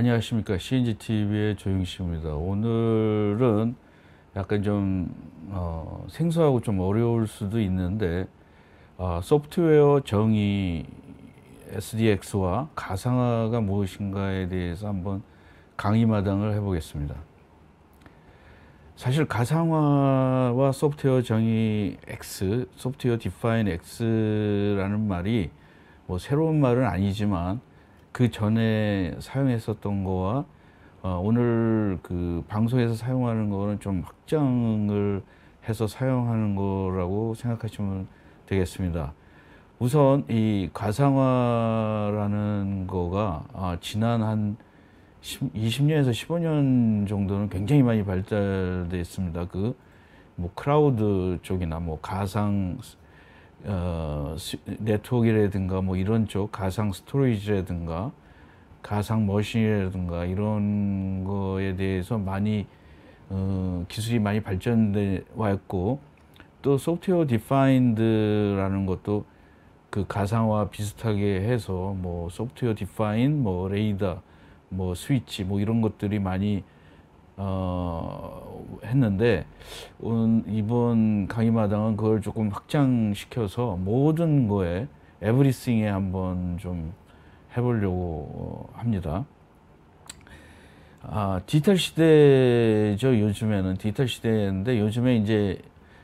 안녕하십니까 CNGTV의 조영식입니다 오늘은 약간 좀 어, 생소하고 좀 어려울 수도 있는데 어, 소프트웨어 정의 SDX와 가상화가 무엇인가에 대해서 한번 강의마당을 해보겠습니다 사실 가상화와 소프트웨어 정의 X, 소프트웨어 디파인 X라는 말이 뭐 새로운 말은 아니지만 그 전에 사용했었던 거와 어, 오늘 그 방송에서 사용하는 거는 좀 확장을 해서 사용하는 거라고 생각하시면 되겠습니다. 우선 이 가상화라는 거가 아, 지난 한 10, 20년에서 15년 정도는 굉장히 많이 발달돼 있습니다. 그 뭐 크라우드 쪽이나 뭐 가상 어, 네트워크라든가 뭐 이런 쪽 가상 스토리지라든가 가상 머신이라든가 이런 거에 대해서 많이 어, 기술이 많이 발전돼 와 있고 또 소프트웨어 디파인드라는 것도 그 가상화 비슷하게 해서 뭐 소프트웨어 디파인 뭐 레이더 뭐 스위치 뭐 이런 것들이 많이 어, 했는데 온, 이번 강의마당은 그걸 조금 확장시켜서 모든 거에 에브리싱에 한번 좀 해보려고 어, 합니다. 아, 디지털 시대죠. 요즘에는 디지털 시대인데 요즘에 이제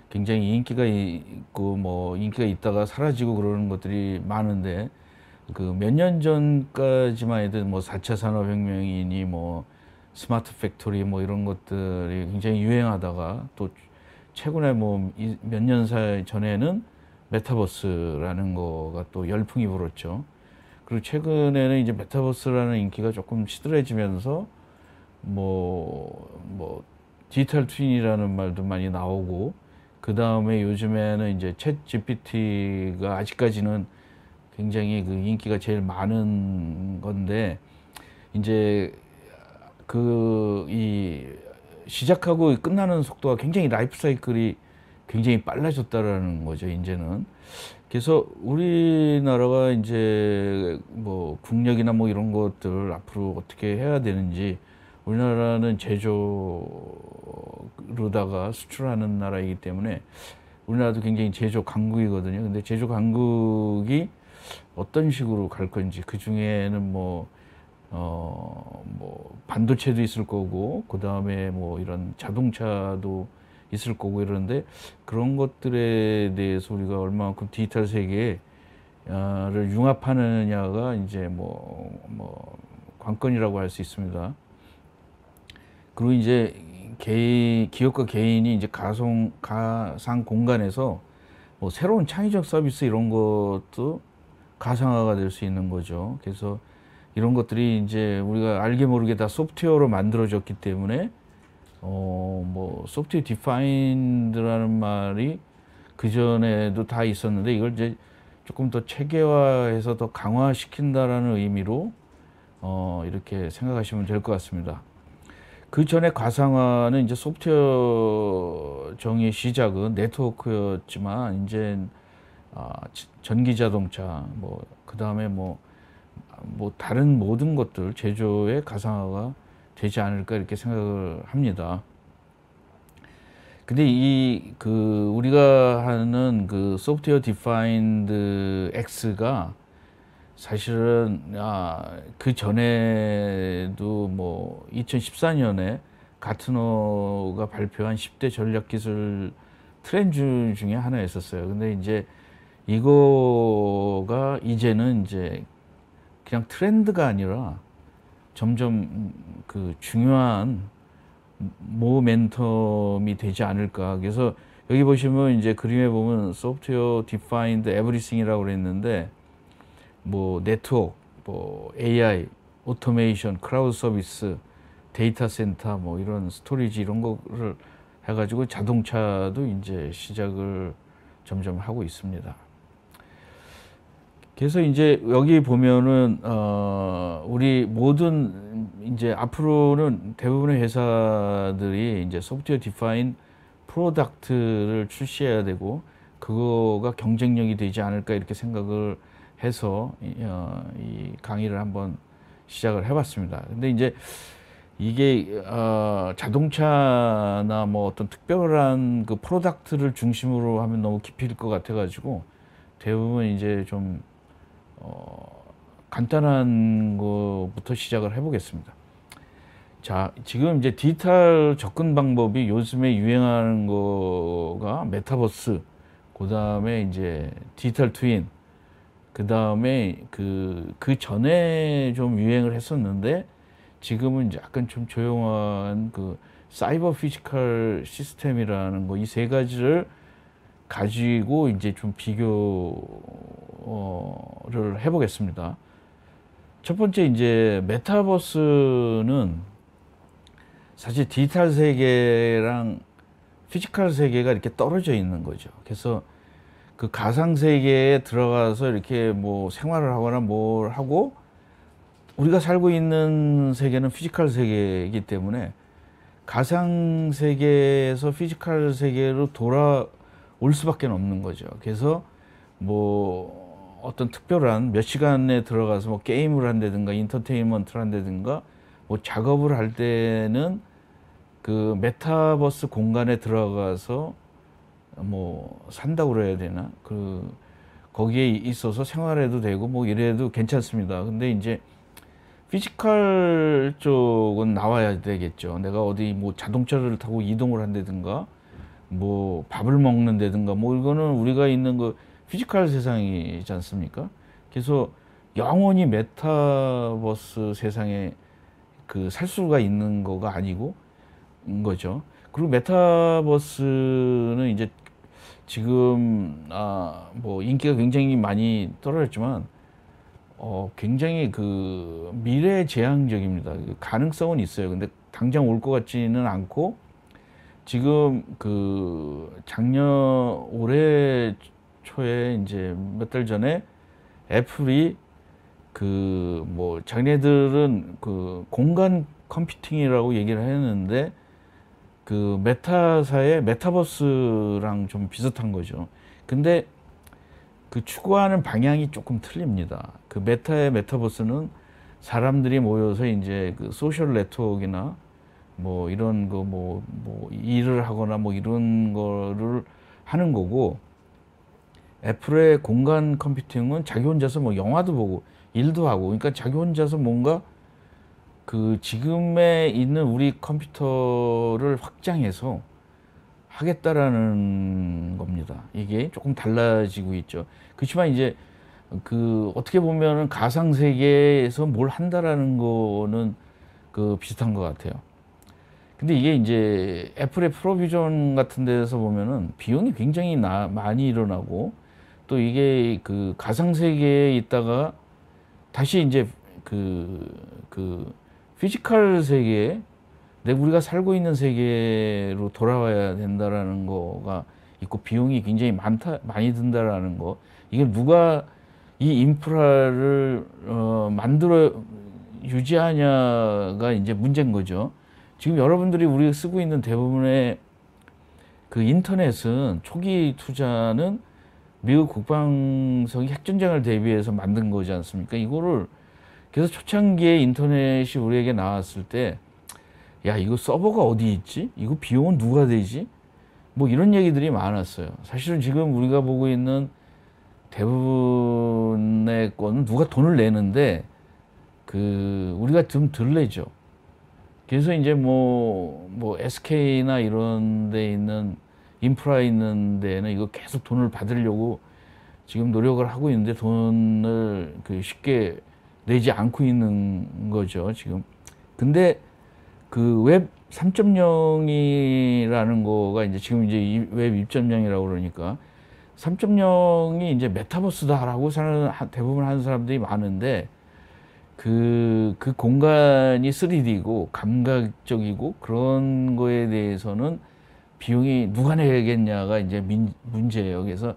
굉장히 인기가 있고 뭐 인기가 있다가 사라지고 그러는 것들이 많은데 그 몇 년 전까지만 해도 뭐 4차 산업혁명이니 뭐 스마트 팩토리 뭐 이런 것들이 굉장히 유행하다가 또 최근에 뭐 몇 년사 전에는 메타버스라는 거가 또 열풍이 불었죠. 그리고 최근에는 이제 메타버스라는 인기가 조금 시들해지면서 뭐, 뭐, 디지털 트윈이라는 말도 많이 나오고, 그 다음에 요즘에는 이제 챗 GPT가 아직까지는 굉장히 그 인기가 제일 많은 건데, 이제 그이 시작하고 끝나는 속도가 굉장히 라이프 사이클이 굉장히 빨라졌다라는 거죠 이제는 그래서 우리나라가 이제 뭐 국력이나 뭐 이런 것들 앞으로 어떻게 해야 되는지 우리나라는 제조로다가 수출하는 나라이기 때문에 우리나라도 굉장히 제조 강국이거든요. 근데 제조 강국이 어떤 식으로 갈 건지 그 중에는 뭐 어, 뭐, 반도체도 있을 거고, 그 다음에 뭐 이런 자동차도 있을 거고 이러는데 그런 것들에 대해서 우리가 얼마만큼 디지털 세계를 융합하느냐가 이제 뭐, 뭐, 관건이라고 할 수 있습니다. 그리고 이제 개인, 기업과 개인이 이제 가성, 가상 공간에서 뭐 새로운 창의적 서비스 이런 것도 가상화가 될 수 있는 거죠. 그래서 이런 것들이 이제 우리가 알게 모르게 다 소프트웨어로 만들어졌기 때문에 어 뭐 소프트웨어 디파인드라는 말이 그 전에도 다 있었는데 이걸 이제 조금 더 체계화해서 더 강화시킨다라는 의미로 어 이렇게 생각하시면 될 것 같습니다. 그 전에 가상화는 이제 소프트웨어 정의의 시작은 네트워크였지만 이제 아, 전기 자동차 뭐그 다음에 뭐, 뭐뭐 다른 모든 것들 제조의 가상화가 되지 않을까 이렇게 생각을 합니다. 근데 이 그 우리가 하는 그 소프트웨어 디파인드 X가 사실은 아, 그 전에도 뭐 2014년에 가트너가 발표한 10대 전략 기술 트렌드 중에 하나였었어요. 근데 이제 이거가 이제는 이제 그냥 트렌드가 아니라 점점 그 중요한 모멘텀이 되지 않을까. 그래서 여기 보시면 이제 그림에 보면 소프트웨어 디파인드 에브리싱이라고 그랬는데 뭐 네트워크, 뭐 AI, 오토메이션, 크라우드 서비스, 데이터 센터 뭐 이런 스토리지 이런 거를 해가지고 자동차도 이제 시작을 점점 하고 있습니다. 그래서 이제 여기 보면은 어 우리 모든 이제 앞으로는 대부분의 회사들이 이제 소프트웨어 디파인 프로덕트를 출시해야 되고 그거가 경쟁력이 되지 않을까 이렇게 생각을 해서 어, 이 강의를 한번 시작을 해봤습니다. 근데 이제 이게 어, 자동차나 뭐 어떤 특별한 그 프로덕트를 중심으로 하면 너무 깊이일 것 같아가지고 대부분 이제 좀 어, 간단한 것부터 시작을 해보겠습니다. 자, 지금 이제 디지털 접근 방법이 요즘에 유행하는 거가 메타버스, 그 다음에 이제 디지털 트윈, 그 다음에 그, 그 전에 좀 유행을 했었는데 지금은 약간 좀 조용한 그 사이버 피지컬 시스템이라는 거 이 세 가지를 가지고 이제 좀 비교를 어, 해보겠습니다. 첫 번째 이제 메타버스는 사실 디지털 세계랑 피지컬 세계가 이렇게 떨어져 있는 거죠. 그래서 그 가상 세계에 들어가서 이렇게 뭐 생활을 하거나 뭘 하고 우리가 살고 있는 세계는 피지컬 세계이기 때문에 가상 세계에서 피지컬 세계로 돌아 올 수밖에 없는 거죠. 그래서 뭐 어떤 특별한 몇 시간에 들어가서 뭐 게임을 한다든가 인터테인먼트를 한다든가 뭐 작업을 할 때는 그 메타버스 공간에 들어가서 뭐산다 그래야 되나 그 거기에 있어서 생활해도 되고 뭐 이래도 괜찮습니다. 근데 이제 피지컬 쪽은 나와야 되겠죠. 내가 어디 뭐 자동차를 타고 이동을 한다든가 뭐 밥을 먹는다든가 뭐 이거는 우리가 있는 그 피지컬 세상이지 않습니까? 그래서 영원히 메타버스 세상에 그 살 수가 있는 거가 아니고 인 거죠. 그리고 메타버스는 이제 지금 아 뭐 인기가 굉장히 많이 떨어졌지만 어 굉장히 그 미래 재앙적입니다 그 가능성은 있어요. 근데 당장 올 것 같지는 않고 지금 그 작년 올해 초에 이제 몇 달 전에 애플이 그뭐 자기네들은 그 공간 컴퓨팅이라고 얘기를 했는데 그 메타사의 메타버스랑 좀 비슷한 거죠. 근데 그 추구하는 방향이 조금 틀립니다. 그 메타의 메타버스는 사람들이 모여서 이제 그 소셜 네트워크나 뭐 이런 거 뭐뭐 뭐 일을 하거나 뭐 이런 거를 하는 거고 애플의 공간 컴퓨팅은 자기 혼자서 뭐 영화도 보고 일도 하고 그러니까 자기 혼자서 뭔가 그 지금에 있는 우리 컴퓨터를 확장해서 하겠다라는 겁니다. 이게 조금 달라지고 있죠. 그렇지만 이제 그 어떻게 보면은 가상 세계에서 뭘 한다라는 거는 그 비슷한 것 같아요. 근데 이게 이제 애플의 프로비전 같은 데서 보면은 비용이 굉장히 나, 많이 일어나고 또 이게 그 가상 세계에 있다가 다시 이제 그, 그 피지컬 세계에 내 우리가 살고 있는 세계로 돌아와야 된다라는 거가 있고 비용이 굉장히 많다 많이 든다라는 거 이게 누가 이 인프라를 어, 만들어 유지하냐가 이제 문제인 거죠. 지금 여러분들이 우리가 쓰고 있는 대부분의 그 인터넷은 초기 투자는 미국 국방성이 핵전쟁을 대비해서 만든 거지 않습니까? 이거를 그래서 초창기에 인터넷이 우리에게 나왔을 때 야, 이거 서버가 어디 있지? 이거 비용은 누가 되지? 뭐 이런 얘기들이 많았어요. 사실은 지금 우리가 보고 있는 대부분의 건 누가 돈을 내는데 그 우리가 좀덜 내죠. 그래서 이제 뭐, 뭐 SK나 이런 데 있는 인프라 있는 데는 이거 계속 돈을 받으려고 지금 노력을 하고 있는데 돈을 그 쉽게 내지 않고 있는 거죠, 지금. 근데 그 웹 3.0이라는 거가 이제 지금 이제 웹 2.0이라고 그러니까 3.0이 이제 메타버스다라고 사는 대부분 하는 사람들이 많은데 그, 그 공간이 3D고 감각적이고 그런 거에 대해서는 비용이 누가 내겠냐가 이제 민, 문제예요. 그래서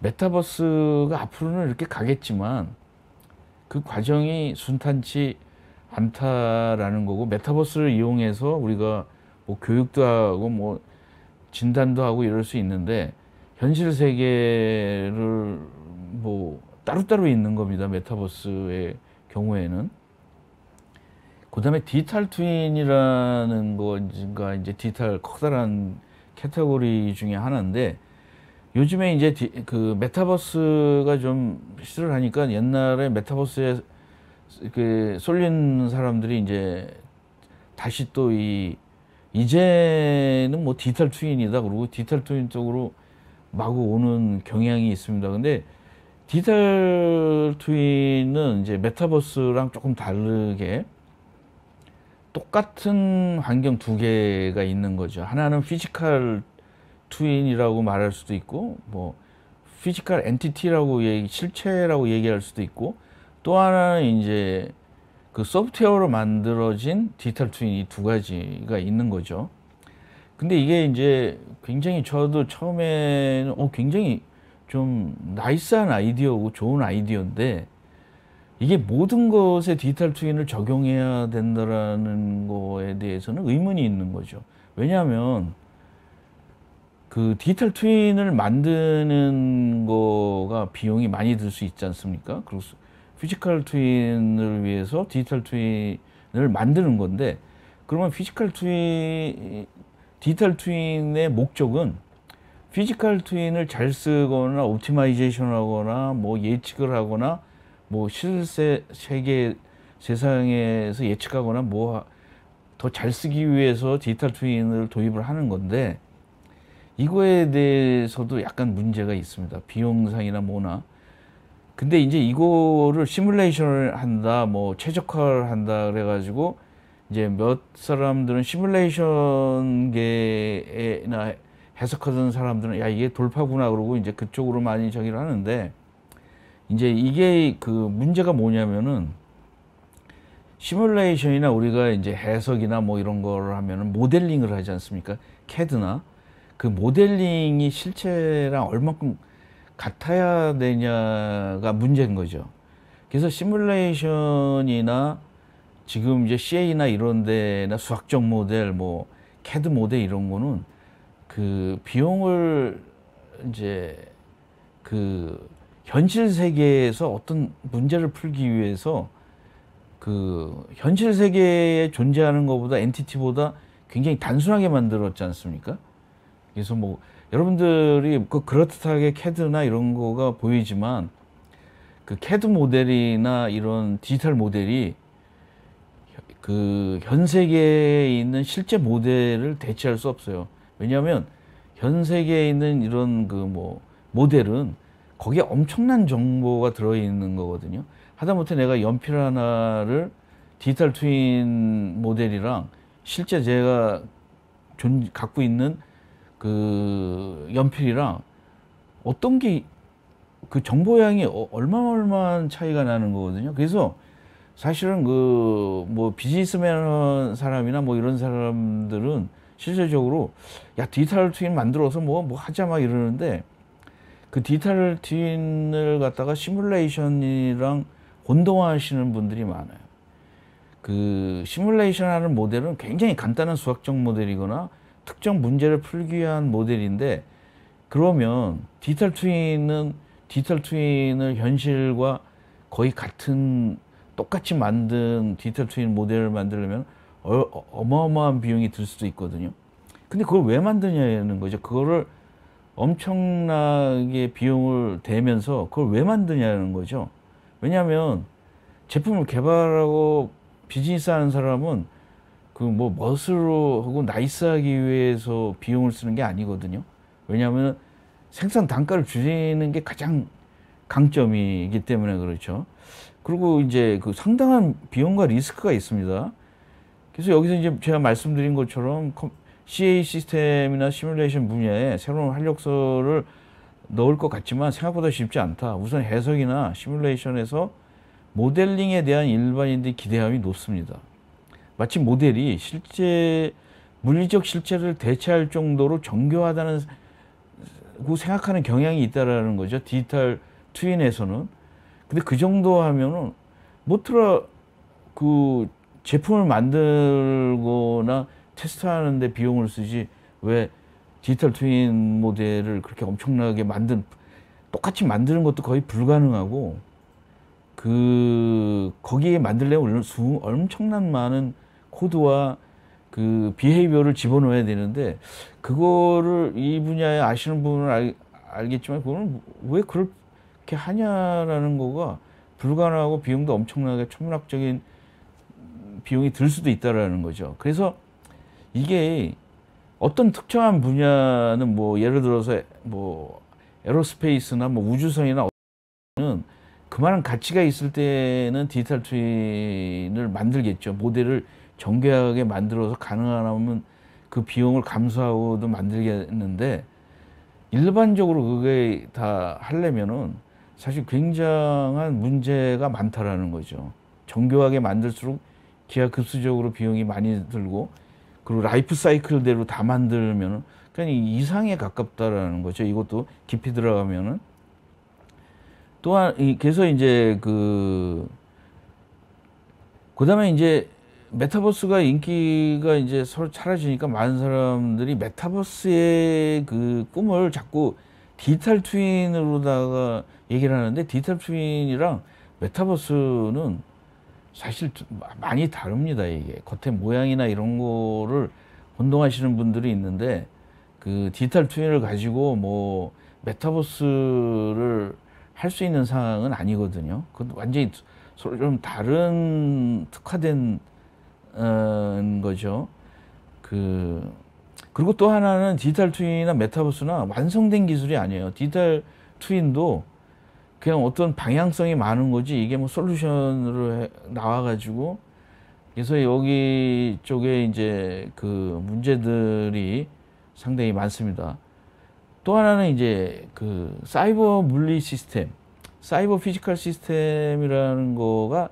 메타버스가 앞으로는 이렇게 가겠지만 그 과정이 순탄치 않다라는 거고 메타버스를 이용해서 우리가 뭐 교육도 하고 뭐 진단도 하고 이럴 수 있는데 현실 세계를 뭐 따로따로 있는 겁니다. 메타버스에 경우에는 그다음에 디지털 트윈이라는 뭐 뭔가 이제 디지털 커다란 캐테고리 중에 하나인데 요즘에 이제 디, 그 메타버스가 좀 시도를 하니까 옛날에 메타버스에 그 쏠린 사람들이 이제 다시 또 이 이제는 뭐 디지털 트윈이다 그러고 디지털 트윈 쪽으로 마구 오는 경향이 있습니다. 근데 디지털 트윈은 이제 메타버스랑 조금 다르게 똑같은 환경 두 개가 있는 거죠. 하나는 피지컬 트윈이라고 말할 수도 있고 뭐 피지컬 엔티티라고 얘기, 실체라고 얘기할 수도 있고 또 하나는 이제 그 소프트웨어로 만들어진 디지털 트윈 이 두 가지가 있는 거죠. 근데 이게 이제 굉장히 저도 처음에는 어 굉장히 좀 나이스한 아이디어고 좋은 아이디어인데 이게 모든 것에 디지털 트윈을 적용해야 된다라는 거에 대해서는 의문이 있는 거죠. 왜냐하면 그 디지털 트윈을 만드는 거가 비용이 많이 들 수 있지 않습니까? 그래서 피지컬 트윈을 위해서 디지털 트윈을 만드는 건데 그러면 피지컬 트윈 디지털 트윈의 목적은 피지컬 트윈을 잘 쓰거나 옵티마이제이션 하거나 뭐 예측을 하거나 뭐 실세 세계 세상에서 예측하거나 뭐 더 잘 쓰기 위해서 디지털 트윈을 도입을 하는 건데 이거에 대해서도 약간 문제가 있습니다. 비용상이나 뭐나. 근데 이제 이거를 시뮬레이션을 한다, 뭐 최적화를 한다 그래가지고 이제 몇 사람들은 시뮬레이션계나 해석하던 사람들은 야 이게 돌파구나 그러고 이제 그쪽으로 많이 저기를 하는데 이제 이게 그 문제가 뭐냐면은 시뮬레이션이나 우리가 이제 해석이나 뭐 이런 걸 하면은 모델링을 하지 않습니까? 캐드나 그 모델링이 실체랑 얼마큼 같아야 되냐가 문제인 거죠. 그래서 시뮬레이션이나 지금 이제 CA나 이런 데나 수학적 모델 뭐 캐드 모델 이런 거는 그 비용을 이제 그 현실 세계에서 어떤 문제를 풀기 위해서 그 현실 세계에 존재하는 것보다 엔티티보다 굉장히 단순하게 만들었지 않습니까? 그래서 뭐 여러분들이 그 그렇듯하게 캐드나 이런 거가 보이지만 그 캐드 모델이나 이런 디지털 모델이 그 현 세계에 있는 실제 모델을 대체할 수 없어요. 왜냐하면 현 세계에 있는 이런 그뭐 모델은 거기에 엄청난 정보가 들어있는 거거든요. 하다못해 내가 연필 하나를 디지털 트윈 모델이랑 실제 제가 존, 갖고 있는 그 연필이랑 어떤 게 그정보양이 얼마 어, 얼마 차이가 나는 거거든요. 그래서 사실은 그 뭐 비즈니스맨 사람이나 뭐 이런 사람들은 실질적으로 야 디지털 트윈 만들어서 뭐뭐 뭐 하자 막 이러는데 그 디지털 트윈을 갖다가 시뮬레이션이랑 혼동하시는 분들이 많아요. 그 시뮬레이션 하는 모델은 굉장히 간단한 수학적 모델이거나 특정 문제를 풀기 위한 모델인데 그러면 디지털 트윈은 디지털 트윈을 현실과 거의 같은 똑같이 만든 디지털 트윈 모델을 만들려면 어, 어마어마한 비용이 들 수도 있거든요. 근데 그걸 왜 만드냐는 거죠. 그거를 엄청나게 비용을 대면서 그걸 왜 만드냐는 거죠. 왜냐하면 제품을 개발하고 비즈니스 하는 사람은 그 뭐 멋으로 하고 나이스하기 위해서 비용을 쓰는 게 아니거든요. 왜냐하면 생산 단가를 줄이는 게 가장 강점이기 때문에 그렇죠. 그리고 이제 그 상당한 비용과 리스크가 있습니다. 그래서 여기서 이제 제가 말씀드린 것처럼 CA 시스템이나 시뮬레이션 분야에 새로운 활력소를 넣을 것 같지만 생각보다 쉽지 않다. 우선 해석이나 시뮬레이션에서 모델링에 대한 일반인들의 기대감이 높습니다. 마치 모델이 실제 물리적 실체를 대체할 정도로 정교하다는 고 생각하는 경향이 있다라는 거죠. 디지털 트윈에서는. 근데 그 정도 하면은 모트라 그 제품을 만들거나 테스트하는데 비용을 쓰지 왜 디지털 트윈 모델을 그렇게 엄청나게 만든 똑같이 만드는 것도 거의 불가능하고 그 거기에 만들려면 수, 엄청난 많은 코드와 그 비헤이비어를 집어넣어야 되는데 그거를 이 분야에 아시는 분은 알, 알겠지만 그거는 왜 그렇게 하냐라는 거가 불가능하고 비용도 엄청나게 천문학적인 비용이 들 수도 있다라는 거죠. 그래서 이게 어떤 특정한 분야는 뭐 예를 들어서 뭐 에로스페이스나 뭐 우주선이나 어떤 그만한 가치가 있을 때는 디지털 트윈을 만들겠죠. 모델을 정교하게 만들어서 가능하면 그 비용을 감수하고도 만들겠는데 일반적으로 그게 다 하려면은 사실 굉장한 문제가 많다라는 거죠. 정교하게 만들수록 기하급수적으로 비용이 많이 들고 그리고 라이프 사이클대로 다 만들면 그냥 그러니까 이상에 가깝다라는 거죠. 이것도 깊이 들어가면은 또한 그래서 이제 그 그다음에 이제 메타버스가 인기가 이제 서로 차라지니까 많은 사람들이 메타버스의 그 꿈을 자꾸 디지털 트윈으로다가 얘기를 하는데 디지털 트윈이랑 메타버스는 사실 많이 다릅니다 이게 겉에 모양이나 이런 거를 혼동하시는 분들이 있는데 그 디지털 트윈을 가지고 뭐 메타버스를 할 수 있는 상황은 아니거든요. 그건 완전히 서로 좀 다른 특화된 어, 음, 거죠. 그 그리고 또 하나는 디지털 트윈이나 메타버스나 완성된 기술이 아니에요. 디지털 트윈도 그냥 어떤 방향성이 많은 거지 이게 뭐 솔루션으로 나와가지고 그래서 여기 쪽에 이제 그 문제들이 상당히 많습니다. 또 하나는 이제 그 사이버 물리 시스템, 사이버 피지컬 시스템이라는 거가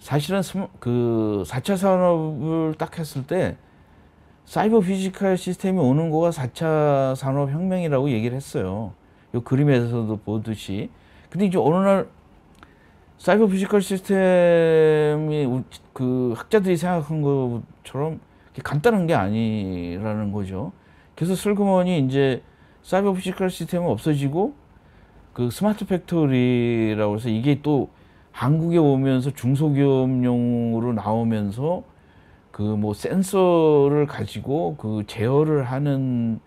사실은 그 4차 산업을 딱 했을 때 사이버 피지컬 시스템이 오는 거가 4차 산업혁명이라고 얘기를 했어요. 요 그림에서도 보듯이 근데 이제 어느 날 사이버 피지컬 시스템이 그 학자들이 생각한 것처럼 간단한 게 아니라는 거죠. 그래서 슬그머니 이제 사이버 피지컬 시스템은 없어지고 그 스마트 팩토리라고 해서 이게 또 한국에 오면서 중소기업용으로 나오면서 그 뭐 센서를 가지고 그 제어를 하는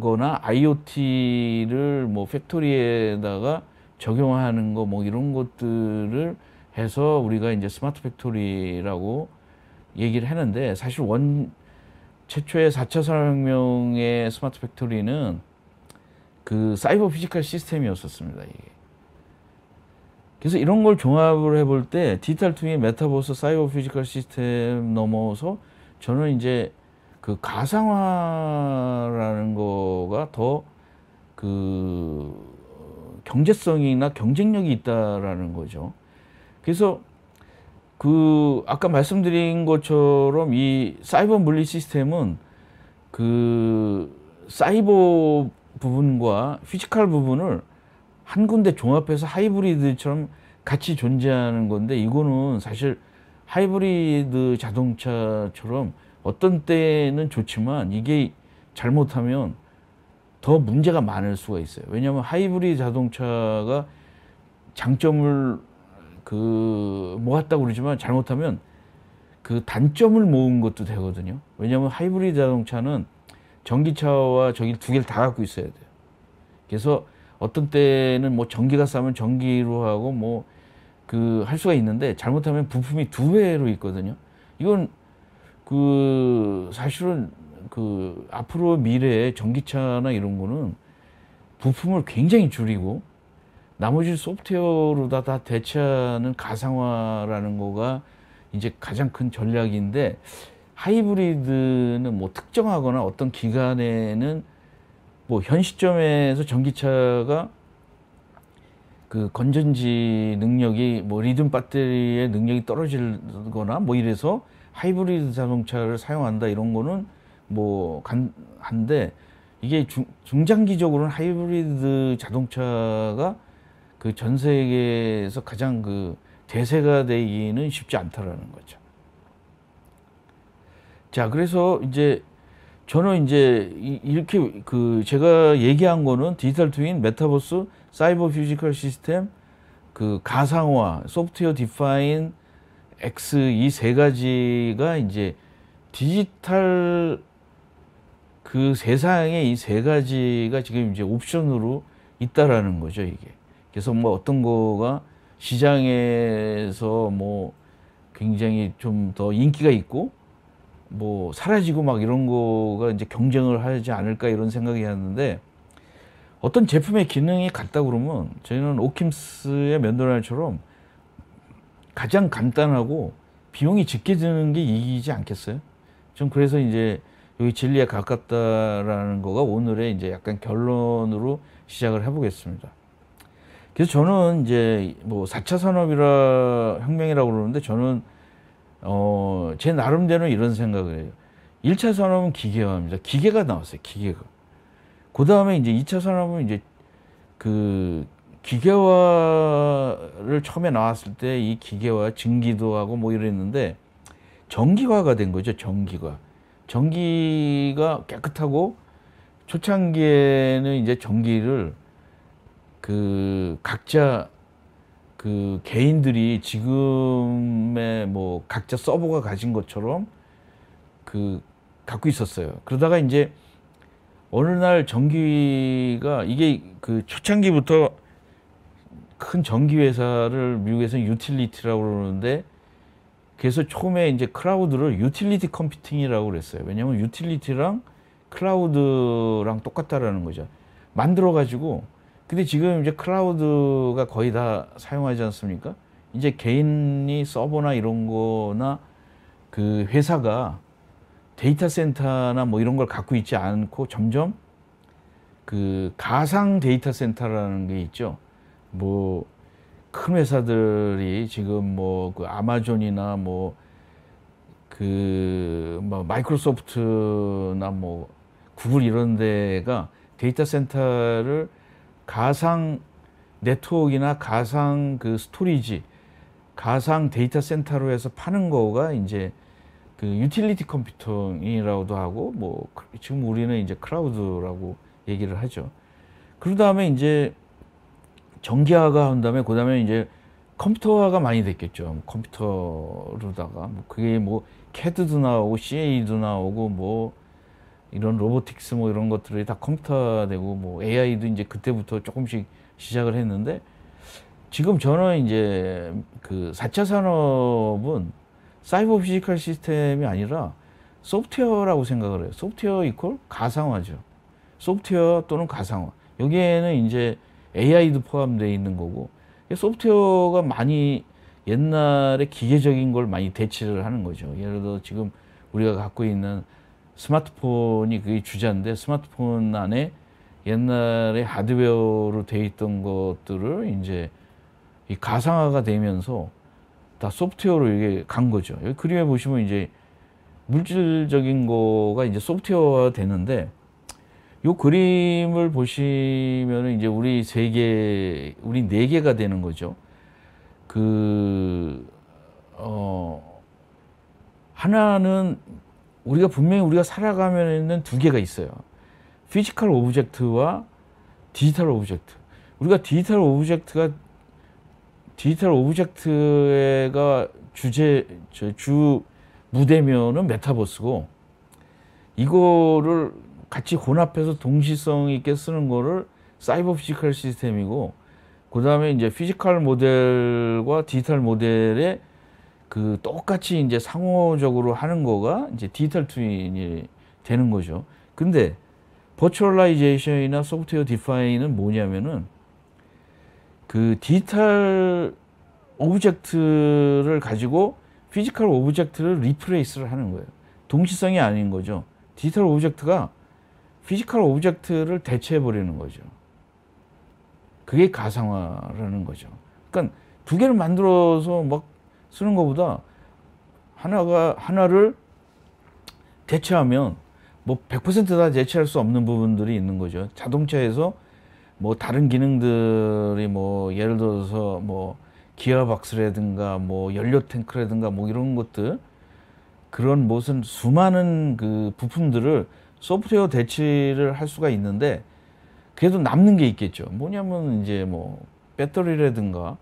거나 IoT를 뭐 팩토리에다가 적용하는 거 뭐 이런 것들을 해서 우리가 이제 스마트 팩토리라고 얘기를 했는데 사실 원 최초의 4차 산업혁명의 스마트 팩토리는 그 사이버 피지컬 시스템이었었습니다. 이게. 그래서 이런 걸 종합을 해볼 때 디지털 트윈, 메타버스, 사이버 피지컬 시스템 넘어서 저는 이제 그 가상화라는 거가 더그 경제성이나 경쟁력이 있다라는 거죠. 그래서 그 아까 말씀드린 것처럼 이 사이버 물리 시스템은 그 사이버 부분과 피지컬 부분을 한 군데 종합해서 하이브리드처럼 같이 존재하는 건데 이거는 사실 하이브리드 자동차처럼 어떤 때는 좋지만 이게 잘못하면 더 문제가 많을 수가 있어요. 왜냐하면 하이브리드 자동차가 장점을 그 모았다고 그러지만 잘못하면 그 단점을 모은 것도 되거든요. 왜냐하면 하이브리드 자동차는 전기차와 저기 두 개를 다 갖고 있어야 돼요. 그래서 어떤 때는 뭐 전기가 싸면 전기로 하고 뭐 그 할 수가 있는데 잘못하면 부품이 두 배로 있거든요. 이건 그 사실은 그 앞으로 미래에 전기차나 이런 거는 부품을 굉장히 줄이고 나머지 소프트웨어로 다, 다 대체하는 가상화라는 거가 이제 가장 큰 전략인데 하이브리드는 뭐 특정하거나 어떤 기간에는 뭐현 시점에서 전기차가 그 건전지 능력이 뭐리듬 배터리의 능력이 떨어지거나뭐 이래서 하이브리드 자동차를 사용한다 이런 거는 뭐 간, 한데 이게 중, 중장기적으로는 하이브리드 자동차가 그 전 세계에서 가장 그 대세가 되기는 쉽지 않다라는 거죠. 자, 그래서 이제 저는 이제 이렇게 그 제가 얘기한 거는 디지털 트윈, 메타버스, 사이버 퓨지컬 시스템, 그 가상화, 소프트웨어 디파인, X 이 세 가지가 이제 디지털 그 세상에 이 세 가지가 지금 이제 옵션으로 있다라는 거죠, 이게. 그래서 뭐 어떤 거가 시장에서 뭐 굉장히 좀 더 인기가 있고 뭐 사라지고 막 이런 거가 이제 경쟁을 하지 않을까 이런 생각이 했는데 어떤 제품의 기능이 같다 그러면 저희는 오킴스의 면도날처럼 가장 간단하고 비용이 적게 드는 게 이기지 않겠어요? 좀 그래서 이제 여기 진리에 가깝다라는 거가 오늘의 이제 약간 결론으로 시작을 해보겠습니다. 그래서 저는 이제 뭐 4차 산업이라 혁명이라고 그러는데 저는 어, 제 나름대로 이런 생각을 해요. 1차 산업은 기계화입니다. 기계가 나왔어요. 기계가. 그 다음에 이제 2차 산업은 이제 그 기계화를 처음에 나왔을 때 이 기계화, 증기도하고 뭐 이랬는데 전기화가 된 거죠. 전기화. 전기가 깨끗하고 초창기에는 이제 전기를 그 각자 그 개인들이 지금의 뭐 각자 서버가 가진 것처럼 그 갖고 있었어요. 그러다가 이제 어느 날 전기가 이게 그 초창기부터 큰 전기회사를 미국에서 유틸리티라고 그러는데 그래서 처음에 이제 클라우드를 유틸리티 컴퓨팅이라고 그랬어요. 왜냐면 유틸리티랑 클라우드랑 똑같다라는 거죠. 만들어 가지고 근데 지금 이제 클라우드가 거의 다 사용하지 않습니까? 이제 개인이 서버나 이런 거나 그 회사가 데이터 센터나 뭐 이런 걸 갖고 있지 않고 점점 그 가상 데이터 센터라는 게 있죠. 뭐큰 회사들이 지금 뭐 그 아마존이나 뭐그뭐 그 뭐 마이크로소프트나 뭐 구글 이런 데가 데이터 센터를 가상 네트워크나 가상 그 스토리지 가상 데이터 센터로 해서 파는 거가 이제 그 유틸리티 컴퓨터이라고도 하고 뭐 그 지금 우리는 이제 크라우드라고 얘기를 하죠. 그 다음에 이제 전기화가 한 다음에 그다음에 이제 컴퓨터화가 많이 됐겠죠. 컴퓨터로다가 뭐 그게 뭐 캐드도 나오고 CA도 나오고 뭐 이런 로보틱스 뭐 이런 것들이 다컴퓨터되고뭐 AI도 이제 그때부터 조금씩 시작을 했는데 지금 저는 이제 그 4차 산업은 사이버 피지컬 시스템이 아니라 소프트웨어라고 생각을 해요. 소프트웨어 이퀄 가상화죠. 소프트웨어 또는 가상화. 여기에는 이제 AI도 포함되어 있는 거고 소프트웨어가 많이 옛날에 기계적인 걸 많이 대체를 하는 거죠. 예를 들어 지금 우리가 갖고 있는 스마트폰이 그게 주자인데 스마트폰 안에 옛날에 하드웨어로 돼 있던 것들을 이제 이 가상화가 되면서 다 소프트웨어로 이게 간 거죠. 여기 그림에 보시면 이제 물질적인 거가 이제 소프트웨어화 되는데 이 그림을 보시면 이제 우리 세 개, 우리 네 개가 되는 거죠. 그, 어, 하나는 우리가 분명히 우리가 살아가면은 두 개가 있어요. 피지컬 오브젝트와 디지털 오브젝트. 우리가 디지털 오브젝트가 디지털 오브젝트가 주제 주 무대면은 메타버스고 이거를 같이 혼합해서 동시성 있게 쓰는 거를 사이버 피지컬 시스템이고 그 다음에 이제 피지컬 모델과 디지털 모델의 그 똑같이 이제 상호적으로 하는 거가 이제 디지털 트윈이 되는 거죠. 근데 버츄얼라이제이션이나 소프트웨어 디파인은 뭐냐면은 그 디지털 오브젝트를 가지고 피지컬 오브젝트를 리플레이스를 하는 거예요. 동시성이 아닌 거죠. 디지털 오브젝트가 피지컬 오브젝트를 대체해버리는 거죠. 그게 가상화라는 거죠. 그러니까 두 개를 만들어서 막 쓰는 것보다 하나가, 하나를 대체하면 뭐 100%다 대체할 수 없는 부분들이 있는 거죠. 자동차에서 뭐 다른 기능들이 뭐 예를 들어서 뭐 기어박스라든가 뭐 연료 탱크라든가 뭐 이런 것들 그런 무슨 수많은 그 부품들을 소프트웨어 대치를 할 수가 있는데 그래도 남는 게 있겠죠. 뭐냐면 이제 뭐 배터리라든가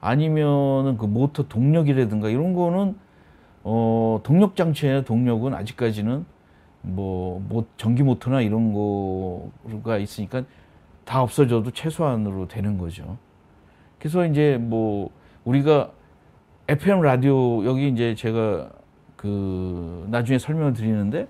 아니면은 그 모터 동력이라든가 이런 거는 어 동력 장치의 동력은 아직까지는 뭐, 뭐 전기 모터나 이런 거가 있으니까 다 없어져도 최소한으로 되는 거죠. 그래서 이제 뭐 우리가 FM 라디오 여기 이제 제가 그 나중에 설명을 드리는데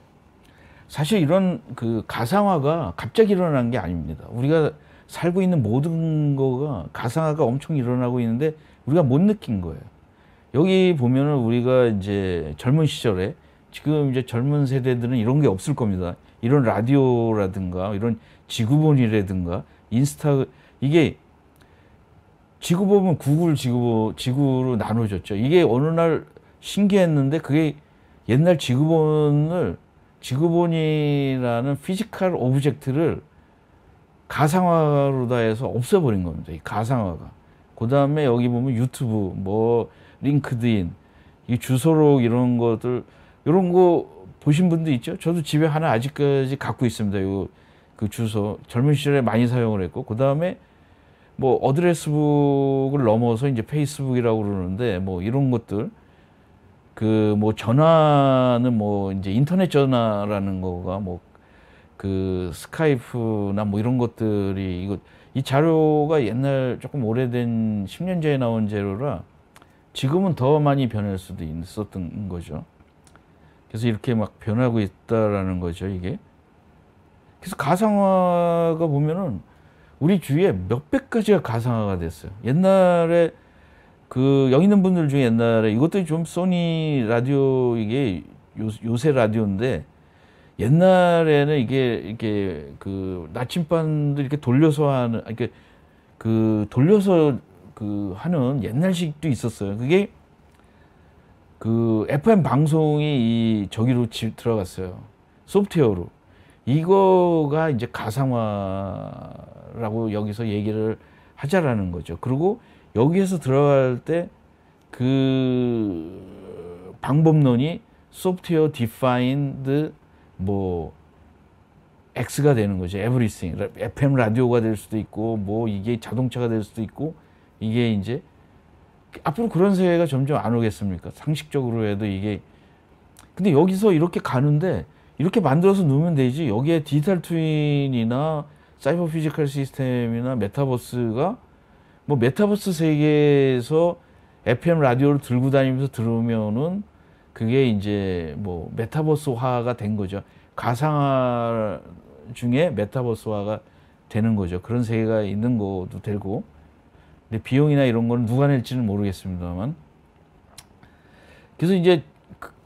사실 이런 그 가상화가 갑자기 일어난 게 아닙니다. 우리가 살고 있는 모든 거가 가상화가 엄청 일어나고 있는데 우리가 못 느낀 거예요. 여기 보면은 우리가 이제 젊은 시절에 지금 이제 젊은 세대들은 이런 게 없을 겁니다. 이런 라디오라든가 이런 지구본이라든가 인스타 이게 지구본은 구글 지구 지구로 나눠졌죠. 이게 어느 날 신기했는데 그게 옛날 지구본을 지구본이라는 피지컬 오브젝트를 가상화로다 해서 없애버린 겁니다. 이 가상화가. 그 다음에 여기 보면 유튜브, 뭐, 링크드인, 이 주소록 이런 것들, 이런 거 보신 분도 있죠? 저도 집에 하나 아직까지 갖고 있습니다. 요, 그 주소. 젊은 시절에 많이 사용을 했고, 그 다음에 뭐, 어드레스북을 넘어서 이제 페이스북이라고 그러는데, 뭐, 이런 것들. 그뭐 전화는 뭐 이제 인터넷 전화라는 거가 뭐 그 스카이프나 뭐 이런 것들이 이거 이 자료가 옛날 조금 오래된 10년 전에 나온 자료라 지금은 더 많이 변할 수도 있었던 거죠. 그래서 이렇게 막 변하고 있다라는 거죠, 이게. 그래서 가상화가 보면은 우리 주위에 몇백 가지가 가상화가 됐어요. 옛날에 그 여기 있는 분들 중에 옛날에 이것도 좀 소니 라디오 이게 요, 요새 라디오인데 옛날에는 이게 이렇게 그 나침반도 이렇게 돌려서 하는 이렇게 그러니까 그 돌려서 그 하는 옛날식도 있었어요. 그게 그 FM 방송이 이 저기로 들어갔어요. 소프트웨어로. 이거가 이제 가상화라고 여기서 얘기를 하자라는 거죠. 그리고 여기에서 들어갈 때 그 방법론이 소프트웨어 디파인드 뭐 X가 되는 거죠. everything. FM 라디오가 될 수도 있고 뭐 이게 자동차가 될 수도 있고 이게 이제 앞으로 그런 세계가 점점 안 오겠습니까? 상식적으로 해도 이게 근데 여기서 이렇게 가는데 이렇게 만들어서 놓으면 되지 여기에 디지털 트윈이나 사이버 피지컬 시스템이나 메타버스가 뭐 메타버스 세계에서 FM 라디오를 들고 다니면서 들으면은 그게 이제 뭐 메타버스화가 된 거죠. 가상화 중에 메타버스화가 되는 거죠. 그런 세계가 있는 것도 되고. 근데 비용이나 이런 거는 누가 낼지는 모르겠습니다만. 그래서 이제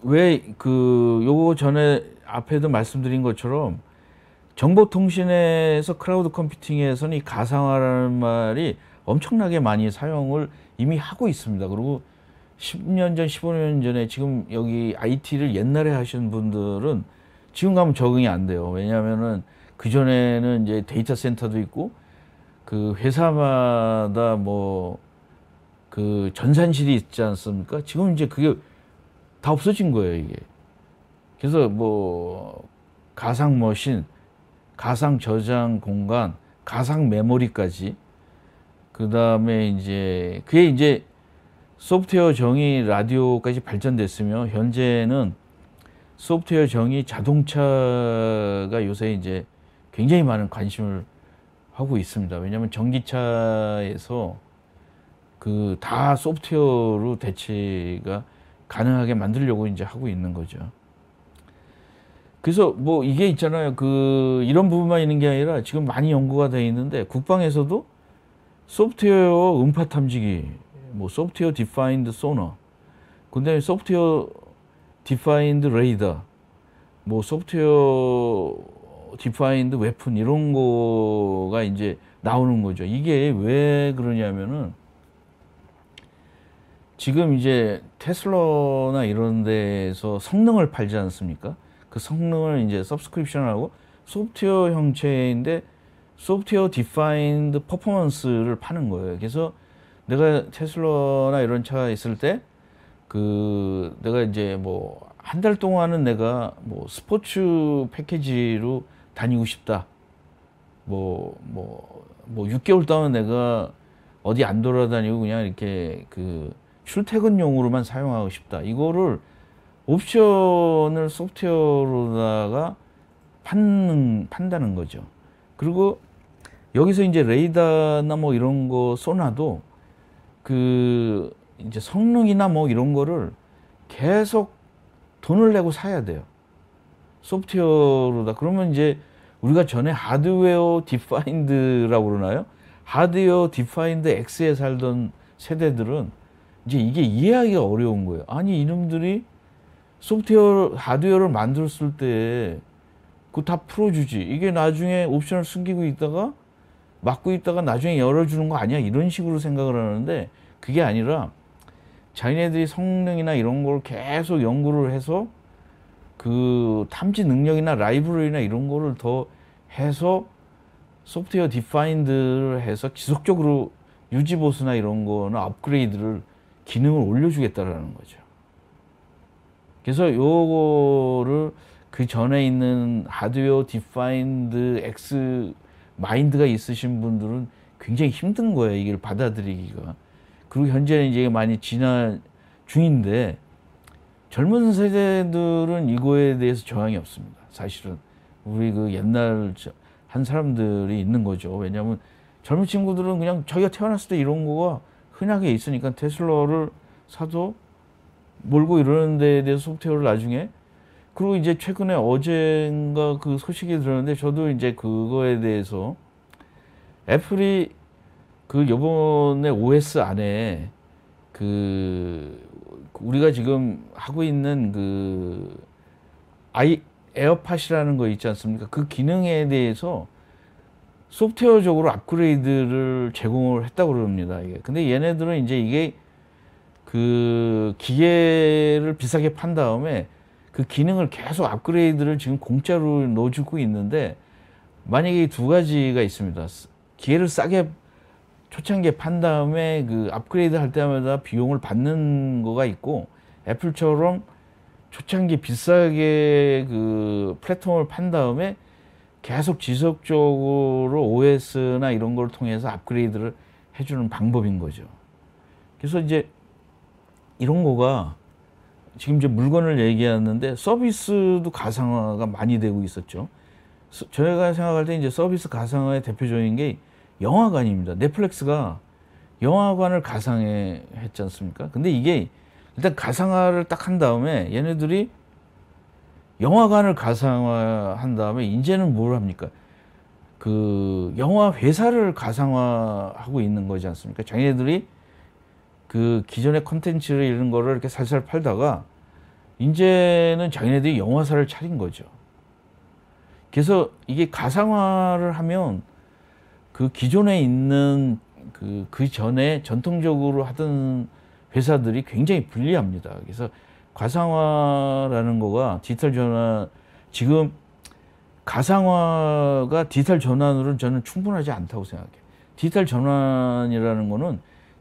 왜그 그 요거 전에 앞에도 말씀드린 것처럼 정보통신에서 크라우드 컴퓨팅에서는 이 가상화라는 말이 엄청나게 많이 사용을 이미 하고 있습니다. 그리고 10년 전, 15년 전에 지금 여기 IT를 옛날에 하시 분들은 지금 가면 적응이 안 돼요. 왜냐하면은 그 전에는 이제 데이터 센터도 있고 그 회사마다 뭐 그 전산실이 있지 않습니까? 지금 이제 그게 다 없어진 거예요, 이게. 그래서 뭐 가상 머신, 가상 저장 공간, 가상 메모리까지 그 다음에 이제 그게 이제 소프트웨어 정의 라디오까지 발전됐으며 현재는 소프트웨어 정의 자동차가 요새 이제 굉장히 많은 관심을 하고 있습니다. 왜냐하면 전기차에서 그 다 소프트웨어로 대체가 가능하게 만들려고 이제 하고 있는 거죠. 그래서 뭐 이게 있잖아요. 그 이런 부분만 있는 게 아니라 지금 많이 연구가 되어 있는데 국방에서도 소프트웨어 음파 탐지기, 뭐 소프트웨어 디파인드 소너, 근데 소프트웨어 디파인드 레이더, 뭐 소프트웨어 디파인드 웨픈 이런 거가 이제 나오는 거죠. 이게 왜 그러냐면은 지금 이제 테슬라나 이런 데에서 성능을 팔지 않습니까? 그 성능을 이제 서브스크립션하고 소프트웨어 형체인데 소프트웨어 디파인드 퍼포먼스를 파는 거예요. 그래서 내가 테슬라나 이런 차 있을 때 그 내가 이제 뭐 한 달 동안은 내가 뭐 스포츠 패키지로 다니고 싶다. 뭐 뭐뭐 뭐, 뭐 6개월 동안 내가 어디 안 돌아다니고 그냥 이렇게 그 출퇴근용으로만 사용하고 싶다. 이거를 옵션을 소프트웨어로다가 판 판다는 거죠. 그리고 여기서 이제 레이더나 뭐 이런 거 쏘나도 그 이제 성능이나 뭐 이런 거를 계속 돈을 내고 사야 돼요. 소프트웨어로다. 그러면 이제 우리가 전에 하드웨어 디파인드라고 그러나요? 하드웨어 디파인드 X에 살던 세대들은 이제 이게 이해하기가 어려운 거예요. 아니 이놈들이 소프트웨어 하드웨어를 만들었을 때 그 다 풀어주지. 이게 나중에 옵션을 숨기고 있다가 막고 있다가 나중에 열어주는 거 아니야 이런 식으로 생각을 하는데 그게 아니라 자기네들이 성능이나 이런 걸 계속 연구를 해서 그 탐지 능력이나 라이브러리나 이런 거를 더 해서 소프트웨어 디파인드를 해서 지속적으로 유지 보수나 이런 거나 업그레이드를 기능을 올려주겠다라는 거죠. 그래서 요거를 그 전에 있는 하드웨어 디파인드 X 마인드가 있으신 분들은 굉장히 힘든 거예요. 이걸 받아들이기가. 그리고 현재는 이제 많이 진화 중인데 젊은 세대들은 이거에 대해서 저항이 없습니다. 사실은 우리 그 옛날 한 사람들이 있는 거죠. 왜냐하면 젊은 친구들은 그냥 자기가 태어났을 때 이런 거가 흔하게 있으니까 테슬라를 사도 몰고 이러는 데에 대해서 소프트웨어를 나중에 그리고 이제 최근에 어젠가 그 소식이 들었는데 저도 이제 그거에 대해서 애플이 그 요번에 OS 안에 그 우리가 지금 하고 있는 그 아이 에어팟이라는 거 있지 않습니까? 그 기능에 대해서 소프트웨어적으로 업그레이드를 제공을 했다고 그럽니다. 이게. 근데 얘네들은 이제 이게 그 기계를 비싸게 판 다음에 그 기능을 계속 업그레이드를 지금 공짜로 넣어주고 있는데 만약에 두 가지가 있습니다. 기회를 싸게 초창기에 판 다음에 그 업그레이드 할 때마다 비용을 받는 거가 있고 애플처럼 초창기 비싸게 그 플랫폼을 판 다음에 계속 지속적으로 OS나 이런 걸 통해서 업그레이드를 해주는 방법인 거죠. 그래서 이제 이런 거가 지금 이제 물건을 얘기하는데 서비스도 가상화가 많이 되고 있었죠. 저희가 생각할 때 이제 서비스 가상화의 대표적인 게 영화관입니다. 넷플릭스가 영화관을 가상해 했지 않습니까? 근데 이게 일단 가상화를 딱 한 다음에 얘네들이 영화관을 가상화한 다음에 이제는 뭘 합니까? 그 영화 회사를 가상화하고 있는 거지 않습니까? 자기네들이 그 기존의 컨텐츠를 이런 거를 이렇게 살살 팔다가 이제는 자기네들이 영화사를 차린 거죠. 그래서 이게 가상화를 하면 그 기존에 있는 그, 그 전에 전통적으로 하던 회사들이 굉장히 불리합니다. 그래서 가상화라는 거가 디지털 전환, 지금 가상화가 디지털 전환으로는 저는 충분하지 않다고 생각해요. 디지털 전환이라는 거는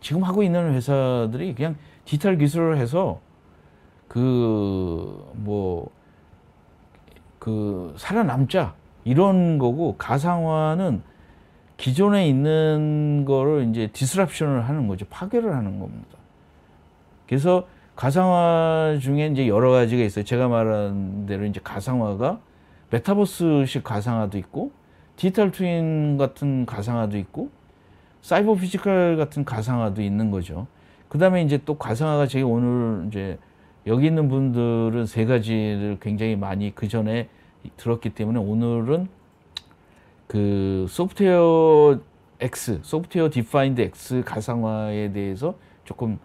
지금 하고 있는 회사들이 그냥 디지털 기술을 해서 그뭐그 뭐 그 살아남자 이런 거고 가상화는 기존에 있는 거를 이제 디스럽션을 하는 거죠. 파괴를 하는 겁니다. 그래서 가상화 중에 이제 여러 가지가 있어요. 제가 말한 대로 이제 가상화가 메타버스식 가상화도 있고 디지털 트윈 같은 가상화도 있고 사이버 피지컬 같은 가상화도 있는 거죠. 그 다음에 이제 또 가상화가 제가 오늘 이제 여기 있는 분들은 세 가지를 굉장히 많이 그 전에 들었기 때문에 오늘은 그 소프트웨어 X, 소프트웨어 디파인드 X 가상화에 대해서 조금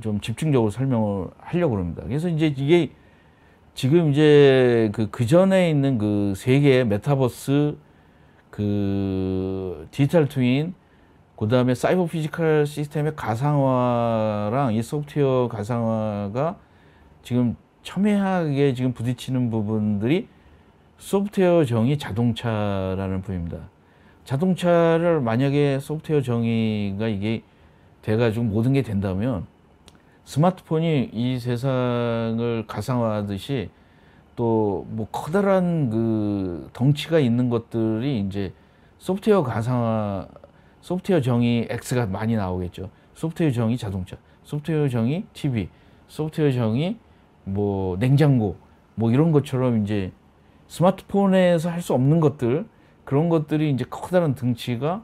좀 집중적으로 설명을 하려고 합니다. 그래서 이제 이게 지금 이제 그, 그 전에 있는 그세개 메타버스, 그 디지털 트윈, 그 다음에 사이버 피지컬 시스템의 가상화랑 이 소프트웨어 가상화가 지금 첨예하게 지금 부딪히는 부분들이 소프트웨어 정의 자동차라는 부입니다. 자동차를 만약에 소프트웨어 정의가 이게 돼가지고 모든 게 된다면 스마트폰이 이 세상을 가상화하듯이 또 뭐 커다란 그 덩치가 있는 것들이 이제 소프트웨어 가상화 소프트웨어 정의 X가 많이 나오겠죠. 소프트웨어 정의 자동차, 소프트웨어 정의 TV, 소프트웨어 정의 뭐 냉장고 뭐 이런 것처럼 이제 스마트폰에서 할 수 없는 것들 그런 것들이 이제 커다란 등치가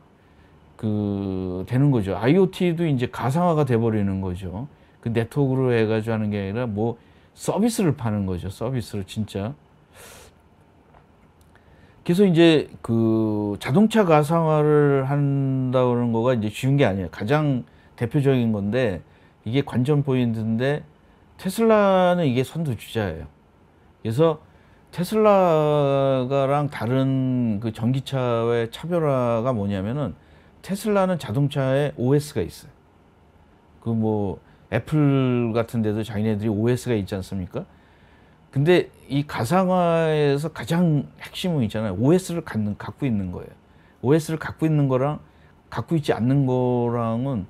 그 되는 거죠. IoT도 이제 가상화가 돼버리는 거죠. 그 네트워크로 해가지고 하는 게 아니라 뭐 서비스를 파는 거죠. 서비스를 진짜. 그래서 이제 그 자동차 가상화를 한다는 거가 이제 쉬운 게 아니에요. 가장 대표적인 건데 이게 관전 포인트인데 테슬라는 이게 선두주자예요. 그래서 테슬라랑 다른 그 전기차의 차별화가 뭐냐면은 테슬라는 자동차에 OS가 있어요. 그 뭐 애플 같은 데도 자기네들이 OS가 있지 않습니까? 근데 이 가상화에서 가장 핵심은 있잖아요. OS를 갖는, 갖고 있는 거예요. OS를 갖고 있는 거랑 갖고 있지 않는 거랑은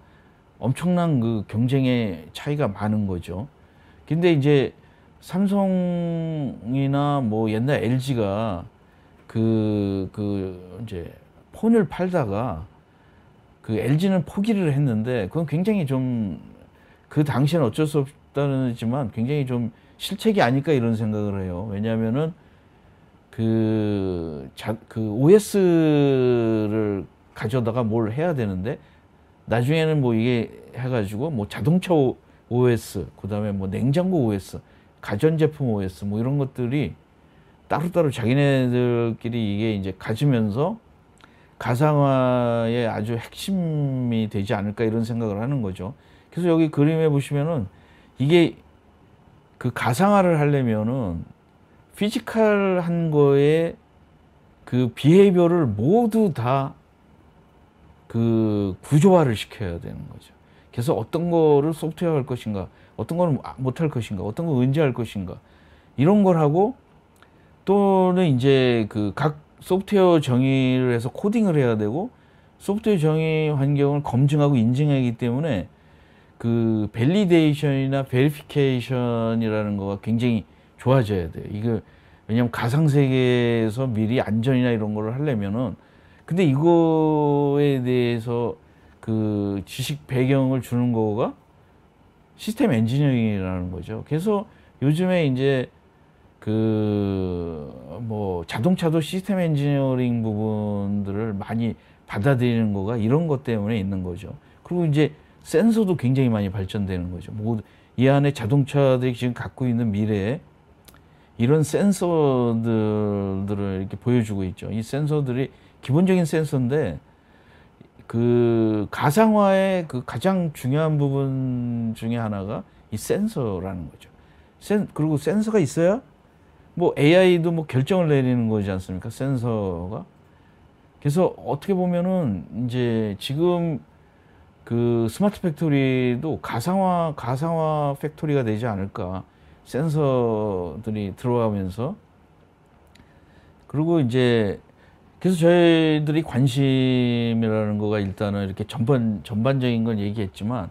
엄청난 그 경쟁의 차이가 많은 거죠. 근데 이제 삼성이나 뭐 옛날 LG가 그, 그 이제 폰을 팔다가 그 LG는 포기를 했는데 그건 굉장히 좀 그 당시엔 어쩔 수 없다는 지만 굉장히 좀 실책이 아닐까 이런 생각을 해요. 왜냐하면은 그, 자, 그 OS를 가져다가 뭘 해야 되는데 나중에는 뭐 이게 해가지고 뭐 자동차 OS 그다음에 뭐 냉장고 OS 가전제품 OS 뭐 이런 것들이 따로따로 자기네들끼리 이게 이제 가지면서 가상화의 아주 핵심이 되지 않을까 이런 생각을 하는 거죠. 그래서 여기 그림에 보시면은 이게 그 가상화를 하려면은 피지컬한 거에 그비해별을 모두 다 그 구조화를 시켜야 되는 거죠. 그래서 어떤 거를 소프트웨어 할 것인가, 어떤 거는 아, 못할 것인가, 어떤 거 언제 할 것인가 이런 걸 하고 또는 이제 그 각 소프트웨어 정의를 해서 코딩을 해야 되고 소프트웨어 정의 환경을 검증하고 인증하기 때문에 그 밸리데이션이나 베리피케이션이라는 거가 굉장히 좋아져야 돼요. 이거 왜냐면 가상 세계에서 미리 안전이나 이런 거를 하려면은 근데 이거에 대해서 그 지식 배경을 주는 거가 시스템 엔지니어링이라는 거죠. 그래서 요즘에 이제 그 뭐 자동차도 시스템 엔지니어링 부분들을 많이 받아들이는 거가 이런 것 때문에 있는 거죠. 그리고 이제 센서도 굉장히 많이 발전되는 거죠. 뭐이 안에 자동차들이 지금 갖고 있는 미래에 이런 센서들을 이렇게 보여주고 있죠. 이 센서들이 기본적인 센서인데 그 가상화의 그 가장 중요한 부분 중에 하나가 이 센서라는 거죠. 센 그리고 센서가 있어야 뭐 AI도 뭐 결정을 내리는 거지 않습니까? 센서가. 그래서 어떻게 보면은 이제 지금 그 스마트 팩토리도 가상화 가상화 팩토리가 되지 않을까 센서들이 들어가면서 그리고 이제 그래서 저희들이 관심이라는 거가 일단은 이렇게 전반 전반적인 건 얘기했지만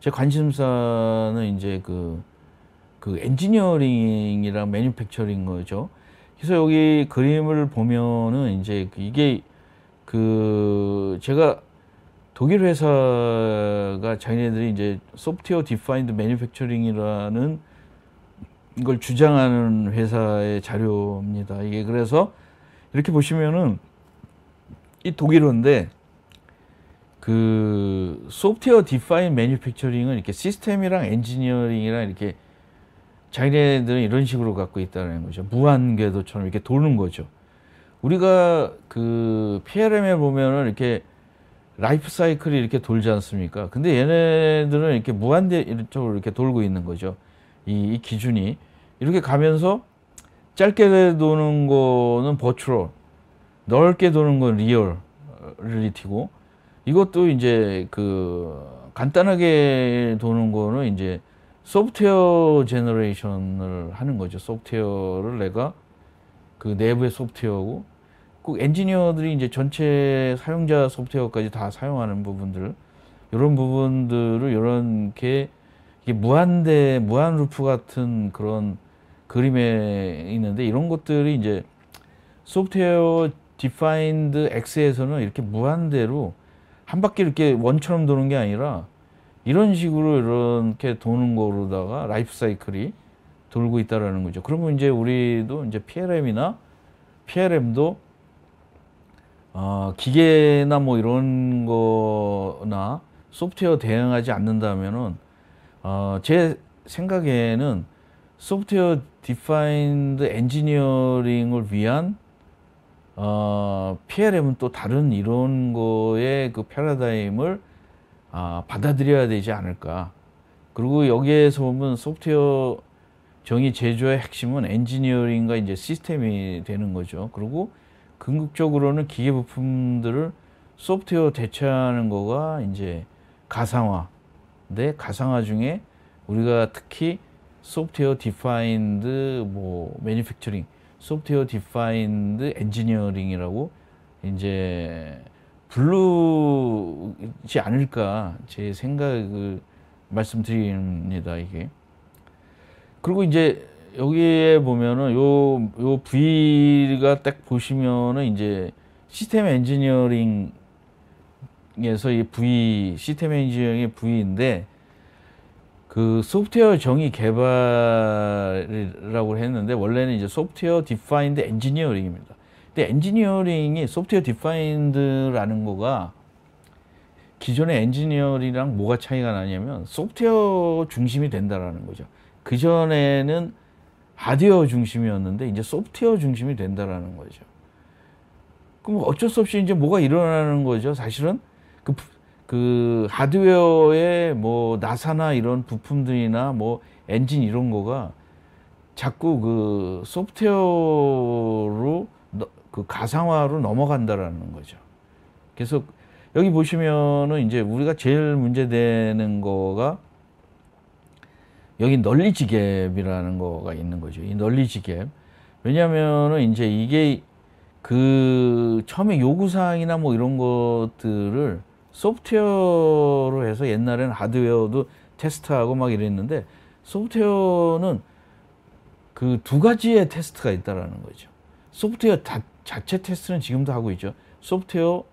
제 관심사는 이제 그, 그 엔지니어링이랑 매뉴팩처링 거죠. 그래서 여기 그림을 보면은 이제 이게 그 제가 독일 회사가 자기네들이 이제 소프트웨어 디파인드 매니팩처링이라는 걸 주장하는 회사의 자료입니다. 이게 그래서 이렇게 보시면은 이 독일어인데 그 소프트웨어 디파인 매니팩처링은 이렇게 시스템이랑 엔지니어링이랑 이렇게 자기네들은 이런 식으로 갖고 있다는 거죠. 무한궤도처럼 이렇게 도는 거죠. 우리가 그 PLM에 보면은 이렇게 라이프 사이클이 이렇게 돌지 않습니까? 근데 얘네들은 이렇게 무한대적으로 이렇게 돌고 있는 거죠. 이, 이 기준이. 이렇게 가면서 짧게 도는 거는 버추럴, 넓게 도는 건 리얼리티고, 이것도 이제 그 간단하게 도는 거는 이제 소프트웨어 제너레이션을 하는 거죠. 소프트웨어를 내가 그 내부의 소프트웨어고 꼭 그 엔지니어들이 이제 전체 사용자 소프트웨어까지 다 사용하는 부분들 이런 부분들을 이렇게 무한대 무한 루프 같은 그런 그림에 있는데 이런 것들이 이제 소프트웨어 디파인드 X에서는 이렇게 무한대로 한 바퀴 이렇게 원처럼 도는 게 아니라 이런 식으로 이렇게 도는 거로다가 라이프 사이클이 돌고 있다라는 거죠. 그러면 이제 우리도 이제 PLM이나 PLM도 어, 기계나 뭐 이런 거나 소프트웨어 대응하지 않는다면은 어, 제 생각에는 소프트웨어 디파인드 엔지니어링을 위한 어, 아, PLM은 또 다른 이런 거의 그 패러다임을 아, 받아들여야 되지 않을까. 그리고 여기에서 보면 소프트웨어 정의 제조의 핵심은 엔지니어링과 이제 시스템이 되는 거죠. 그리고 궁극적으로는 기계 부품들을 소프트웨어 대체하는 거가 이제 가상화. 근데 가상화 중에 우리가 특히 소프트웨어 디파인드 뭐 매니팩처링, 소프트웨어 디파인드 엔지니어링이라고 이제 부르지 않을까 제 생각을 말씀드립니다 이게. 그리고 이제 여기에 보면은 요, 요부가딱 보시면은 이제 시스템 엔지니어링에서 이부 시스템 엔지니어링의 부인데그 소프트웨어 정의 개발이라고 했는데 원래는 이제 소프트웨어 디파인드 엔지니어링입니다. 근데 엔지니어링이 소프트웨어 디파인드라는 거가 기존의 엔지니어링이랑 뭐가 차이가 나냐면 소프트웨어 중심이 된다라는 거죠. 그전에는 하드웨어 중심이었는데 이제 소프트웨어 중심이 된다라는 거죠. 그럼 어쩔 수 없이 이제 뭐가 일어나는 거죠. 사실은 그, 그 하드웨어의 뭐 나사나 이런 부품들이나 뭐 엔진 이런 거가 자꾸 그 소프트웨어로 그 가상화로 넘어간다라는 거죠. 그래서 여기 보시면은 이제 우리가 제일 문제되는 거가 여기 널리지갭이라는 거가 있는 거죠. 이 널리지갭. 왜냐면 이제 이게 그 처음에 요구사항이나 뭐 이런 것들을 소프트웨어로 해서 옛날에는 하드웨어도 테스트하고 막 이랬는데 소프트웨어는 그 두 가지의 테스트가 있다라는 거죠. 소프트웨어 자, 자체 테스트는 지금도 하고 있죠. 소프트웨어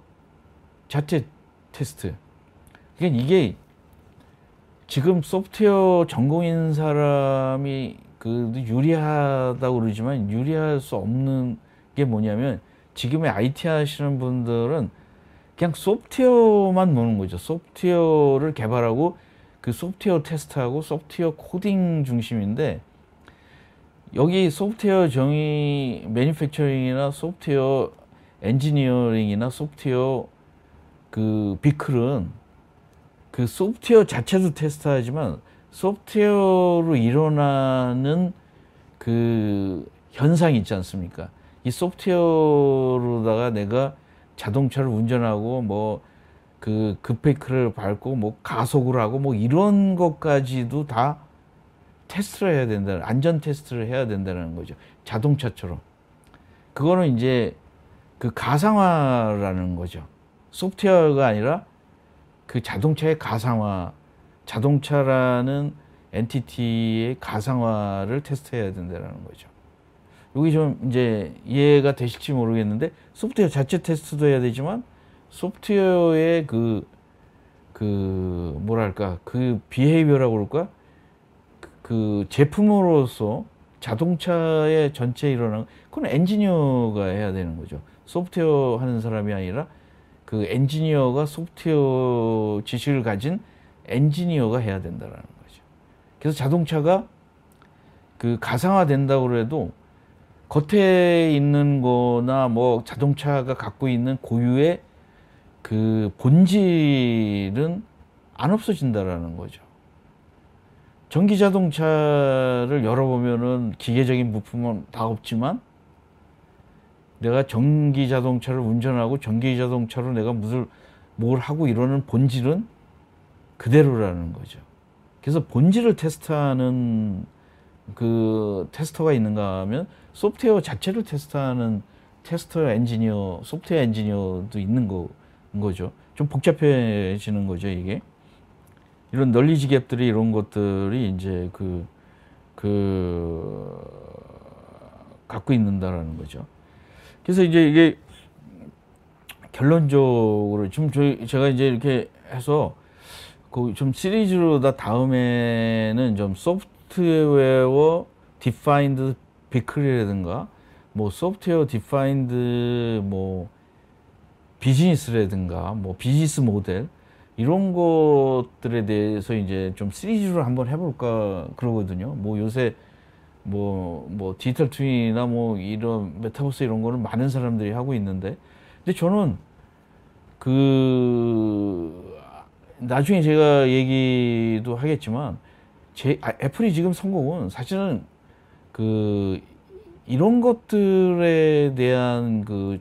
자체 테스트. 그러니까 이게 지금 소프트웨어 전공인 사람이 그 유리하다고 그러지만 유리할 수 없는 게 뭐냐면 지금의 IT 하시는 분들은 그냥 소프트웨어만 노는 거죠. 소프트웨어를 개발하고 그 소프트웨어 테스트하고 소프트웨어 코딩 중심인데 여기 소프트웨어 정의 매니팩처링이나 소프트웨어 엔지니어링이나 소프트웨어 그 비클은 그 소프트웨어 자체도 테스트하지만 소프트웨어로 일어나는 그 현상이 있지 않습니까? 이 소프트웨어로다가 내가 자동차를 운전하고 뭐 그 급페이크를 밟고 뭐 가속을 하고 뭐 이런 것까지도 다 테스트를 해야 된다는 안전 테스트를 해야 된다는 거죠. 자동차처럼. 그거는 이제 그 가상화라는 거죠. 소프트웨어가 아니라 그 자동차의 가상화, 자동차라는 엔티티의 가상화를 테스트해야 된다는 거죠. 여기 좀 이제 이해가 되실지 모르겠는데 소프트웨어 자체 테스트도 해야 되지만 소프트웨어의 그, 그, 뭐랄까, 그 비헤이비어라고 그럴까? 그, 제품으로서 자동차의 전체 일어나는, 그건 엔지니어가 해야 되는 거죠. 소프트웨어 하는 사람이 아니라 그 엔지니어가 소프트웨어 지식을 가진 엔지니어가 해야 된다라는 거죠. 그래서 자동차가 그 가상화된다고 해도 겉에 있는 거나 뭐 자동차가 갖고 있는 고유의 그 본질은 안 없어진다라는 거죠. 전기 자동차를 열어보면은 기계적인 부품은 다 없지만 내가 전기 자동차를 운전하고 전기 자동차로 내가 무슨 뭘 하고 이러는 본질은 그대로라는 거죠. 그래서 본질을 테스트하는 그 테스터가 있는가 하면 소프트웨어 자체를 테스트하는 테스터 엔지니어, 소프트웨어 엔지니어도 있는 거, 거죠. 좀 복잡해지는 거죠, 이게. 이런 널리지 갭들이 이런 것들이 이제 그, 그, 갖고 있는다라는 거죠. 그래서 이제 이게 결론적으로 지금 저희 제가 이제 이렇게 해서 그좀 시리즈로 다 다음에는 좀 소프트웨어 디파인드 비클이라든가 뭐 소프트웨어 디파인드 뭐 비즈니스라든가 뭐 비즈니스 모델 이런 것들에 대해서 이제 좀 시리즈로 한번 해볼까 그러거든요. 뭐 요새 뭐, 뭐 디지털 트윈이나 뭐 이런 메타버스 이런 거는 많은 사람들이 하고 있는데 근데 저는 그 나중에 제가 얘기도 하겠지만 제 아, 애플이 지금 성공은 사실은 그 이런 것들에 대한 그,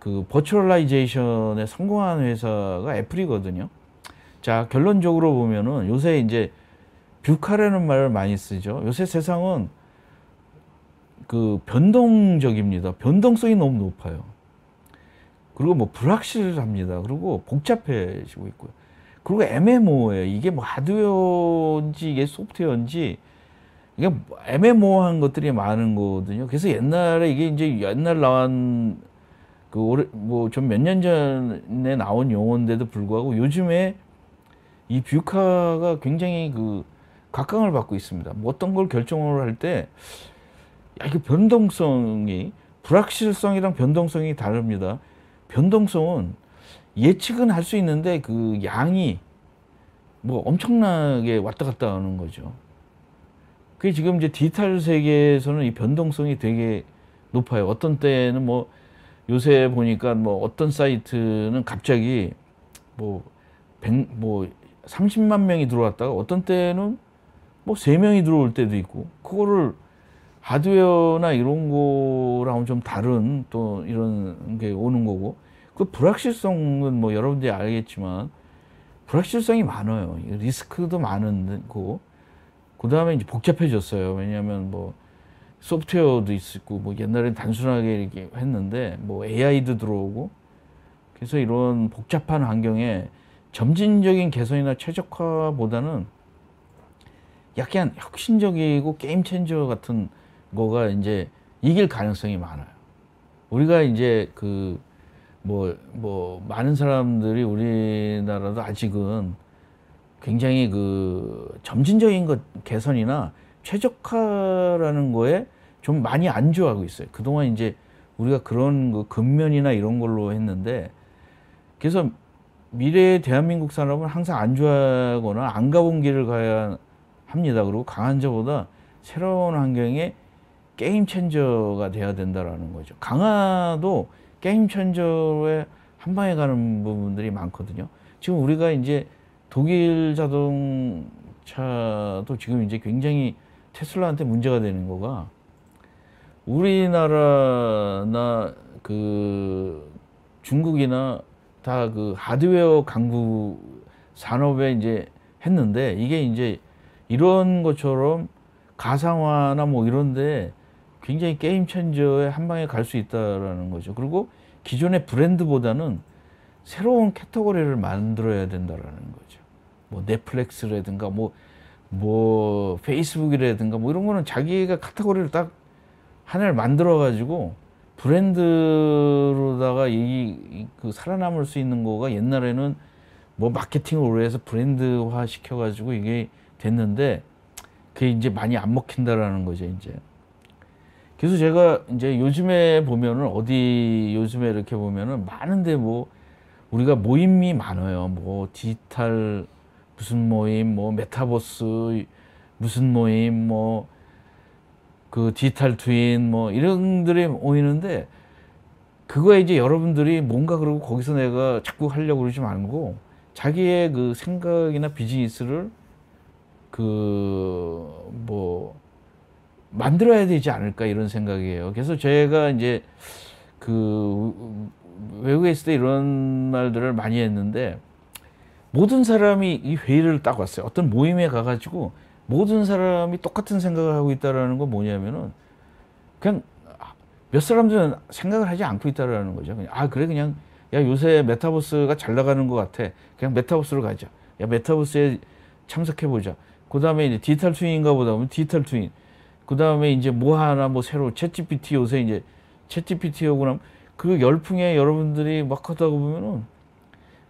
그버츄얼라이제이션에 성공한 회사가 애플이거든요. 자, 결론적으로 보면은 요새 이제 뷰카라는 말을 많이 쓰죠. 요새 세상은 그 변동적입니다. 변동성이 너무 높아요. 그리고 뭐 불확실합니다. 그리고 복잡해지고 있고요. 그리고 애매모호해요. 이게 뭐 하드웨어인지 이게 소프트웨어인지 이게 애매모호한 것들이 많은 거거든요. 그래서 옛날에 이게 이제 옛날 나온 그 올해 뭐좀 몇 년 전에 나온 용어인데도 불구하고 요즘에 이 뷰카가 굉장히 그 각광을 받고 있습니다. 뭐 어떤 걸 결정을 할때 이게 변동성이 불확실성이랑 변동성이 다릅니다. 변동성은 예측은 할 수 있는데 그 양이 뭐 엄청나게 왔다 갔다 하는 거죠. 그게 지금 이제 디지털 세계에서는 이 변동성이 되게 높아요. 어떤 때는 뭐 요새 보니까 뭐 어떤 사이트는 갑자기 뭐 100, 뭐 30만 명이 들어왔다가 어떤 때는 뭐세 명이 들어올 때도 있고 그거를 하드웨어나 이런 거랑 좀 다른 또 이런 게 오는 거고 그 불확실성은 뭐 여러분들이 알겠지만 불확실성이 많아요. 리스크도 많은 거고 그 다음에 이제 복잡해졌어요. 왜냐하면 뭐 소프트웨어도 있고 뭐 옛날엔 단순하게 이렇게 했는데 뭐 AI도 들어오고 그래서 이런 복잡한 환경에 점진적인 개선이나 최적화보다는 약간 혁신적이고 게임 체인저 같은 거가 이제 이길 가능성이 많아요. 우리가 이제 그 뭐, 뭐, 많은 사람들이 우리나라도 아직은 굉장히 그 점진적인 것 개선이나 최적화라는 거에 좀 많이 안주하고 있어요. 그동안 이제 우리가 그런 그 근면이나 이런 걸로 했는데 그래서 미래의 대한민국 산업은 항상 안주하거나 안 가본 길을 가야 합니다. 그리고 강한저보다 새로운 환경에 게임 챈저가 돼야 된다라는 거죠. 강화도 게임 챈저에 한 방에 가는 부분들이 많거든요. 지금 우리가 이제 독일 자동차도 지금 이제 굉장히 테슬라한테 문제가 되는 거가 우리나라나 그 중국이나 다 그 하드웨어 강국 산업에 이제 했는데 이게 이제 이런 것처럼 가상화나 뭐 이런데 굉장히 게임 체인저의 한 방에 갈 수 있다라는 거죠. 그리고 기존의 브랜드보다는 새로운 캐터거리를 만들어야 된다라는 거죠. 뭐 넷플릭스라든가 뭐, 뭐 페이스북이라든가 뭐 이런 거는 자기가 카테고리를 딱 하나를 만들어 가지고 브랜드로다가 이, 그 살아남을 수 있는 거가 옛날에는 뭐 마케팅을 오래 해서 브랜드화 시켜 가지고 이게 됐는데 그게 이제 많이 안 먹힌다라는 거죠 이제. 그래서 제가 이제 요즘에 보면은 어디 요즘에 이렇게 보면은 많은데 뭐 우리가 모임이 많아요. 뭐 디지털 무슨 모임, 뭐 메타버스 무슨 모임, 뭐 그 디지털 트윈 뭐 이런 들이 모이는데 그거에 이제 여러분들이 뭔가 그러고 거기서 내가 자꾸 하려고 그러지 말고 자기의 그 생각이나 비즈니스를 그뭐 만들어야 되지 않을까 이런 생각이에요. 그래서 제가 이제 그 외국에 있을 때 이런 말들을 많이 했는데 모든 사람이 이 회의를 딱 왔어요. 어떤 모임에 가가지고 모든 사람이 똑같은 생각을 하고 있다라는 건 뭐냐면은 그냥 몇 사람들은 생각을 하지 않고 있다라는 거죠. 그냥 아 그래 그냥 야 요새 메타버스가 잘 나가는 것 같아. 그냥 메타버스로 가자. 야 메타버스에 참석해 보자. 그 다음에 이제 디지털 트윈인가 보다 보면 디지털 트윈. 그 다음에 이제 뭐 하나 뭐 새로 챗GPT 요새 이제 챗GPT 요고나그 열풍에 여러분들이 막 하다가 보면은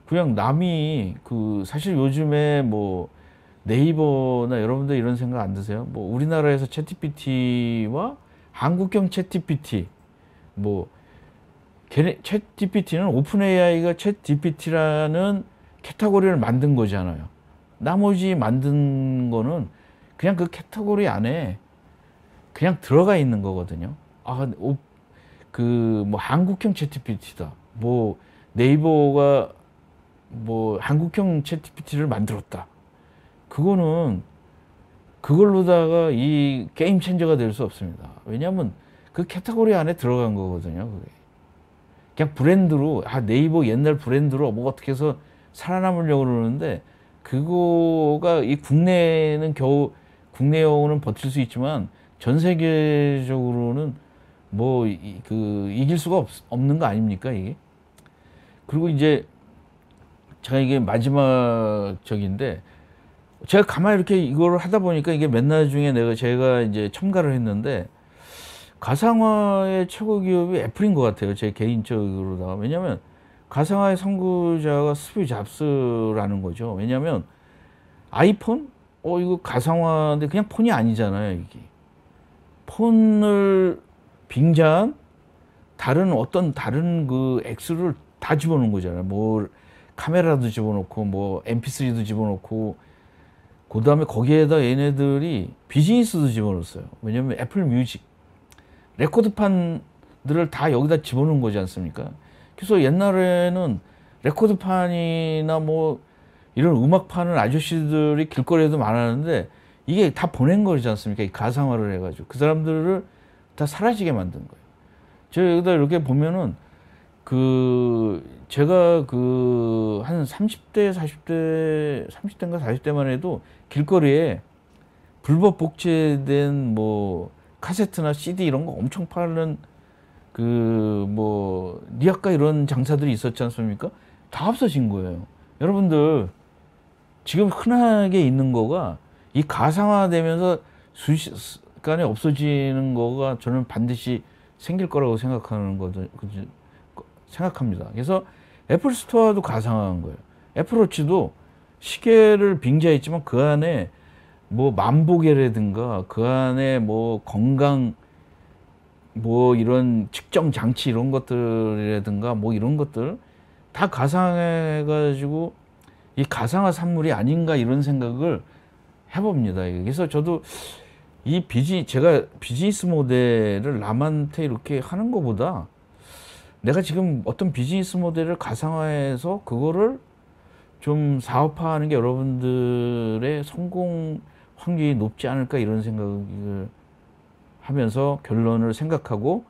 그냥 남이 그 사실 요즘에 뭐 네이버나 여러분들 이런 생각 안 드세요? 뭐 우리나라에서 챗GPT와 한국형 챗GPT 뭐 걔네 챗GPT는 오픈 AI가 챗GPT라는 캐타고리를 만든 거잖아요. 나머지 만든 거는 그냥 그캐테고리 안에 그냥 들어가 있는 거거든요. 아, 그 뭐 한국형 챗GPT다. 뭐 네이버가 뭐 한국형 챗GPT를 만들었다. 그거는 그걸로다가 이 게임 체인저가 될 수 없습니다. 왜냐하면 그 카테고리 안에 들어간 거거든요. 그게. 그냥 브랜드로 아 네이버 옛날 브랜드로 뭐 어떻게 해서 살아남으려고 그러는데 그거가 이 국내는 겨우 국내 영어는 버틸 수 있지만 전 세계적으로는 뭐그 이길 수가 없, 없는 거 아닙니까 이게? 그리고 이제 제가 이게 마지막 적인데 제가 가만히 이렇게 이걸 하다 보니까 이게 맨 나중에 내가 제가 이제 첨가를 했는데 가상화의 최고 기업이 애플인 것 같아요. 제 개인적으로다가. 왜냐면 가상화의 선구자가 스티브 잡스라는 거죠. 왜냐하면 아이폰? 어 이거 가상화인데 그냥 폰이 아니잖아요. 이게 폰을 빙자한 다른 어떤 다른 그 액수를 다 집어넣은 거잖아요. 뭐 카메라도 집어넣고 뭐 mp3도 집어넣고 그 다음에 거기에다 얘네들이 비즈니스도 집어넣었어요. 왜냐면 애플 뮤직 레코드판들을 다 여기다 집어넣은 거지 않습니까? 그래서 옛날에는 레코드판이나 뭐 이런 음악 파는 아저씨들이 길거리에도 많았는데 이게 다 보낸 거지 않습니까? 가상화를 해가지고 그 사람들을 다 사라지게 만든 거예요. 제가 이렇게 보면은 그 제가 그 한 30대, 40대, 30대인가 40대만 해도 길거리에 불법 복제된 뭐 카세트나 CD 이런 거 엄청 팔는 그뭐 니아카 이런 장사들이 있었지 않습니까? 다 없어진 거예요. 여러분들 지금 흔하게 있는 거가 이 가상화되면서 순식간에 없어지는 거가 저는 반드시 생길 거라고 생각하는 거죠. 생각합니다. 그래서 애플 스토어도 가상화한 거예요. 애플워치도 시계를 빙자했지만 그 안에 뭐 만보계라든가 그 안에 뭐 건강 뭐 이런 측정 장치 이런 것들이라든가 뭐 이런 것들 다 가상해 가지고 이 가상화 산물이 아닌가 이런 생각을 해봅니다. 그래서 저도 이 비지 제가 비즈니스 모델을 남한테 이렇게 하는 것보다 내가 지금 어떤 비즈니스 모델을 가상화해서 그거를 좀 사업화하는 게 여러분들의 성공 확률이 높지 않을까 이런 생각을 하면서 결론을 생각하고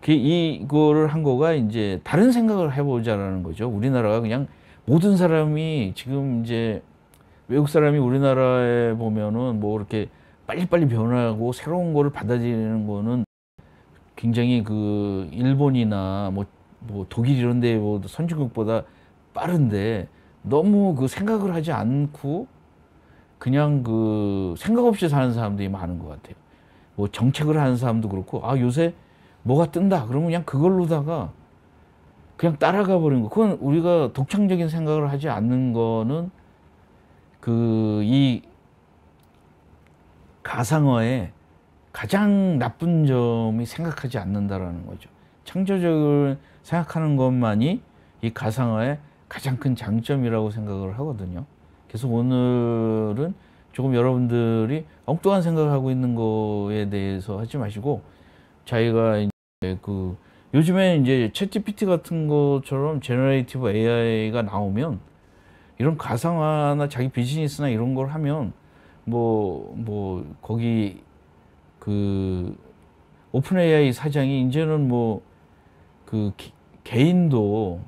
그 이거를 한 거가 이제 다른 생각을 해보자라는 거죠. 우리나라가 그냥 모든 사람이 지금 이제 외국 사람이 우리나라에 보면은 뭐 이렇게 빨리빨리 변하고 새로운 거를 받아들이는 거는 굉장히 그 일본이나 뭐, 뭐 독일 이런 데 선진국보다 빠른데 너무 그 생각을 하지 않고 그냥 그 생각 없이 사는 사람들이 많은 것 같아요. 뭐 정책을 하는 사람도 그렇고 아 요새 뭐가 뜬다 그러면 그냥 그걸로다가 그냥 따라가 버리는 거 그건 우리가 독창적인 생각을 하지 않는 거는 그 이 가상화의 가장 나쁜 점이 생각하지 않는다라는 거죠 창조적을 생각하는 것만이 이 가상화의 가장 큰 장점이라고 생각을 하거든요 그래서 오늘은 조금 여러분들이 엉뚱한 생각을 하고 있는 거에 대해서 하지 마시고 자기가 이제 그 요즘에 이제 챗GPT 같은 것처럼 제너레이티브 AI가 나오면 이런 가상화나 자기 비즈니스나 이런 걸 하면 뭐뭐 뭐 거기 그 오픈 AI 사장이 이제는 뭐 그 개인도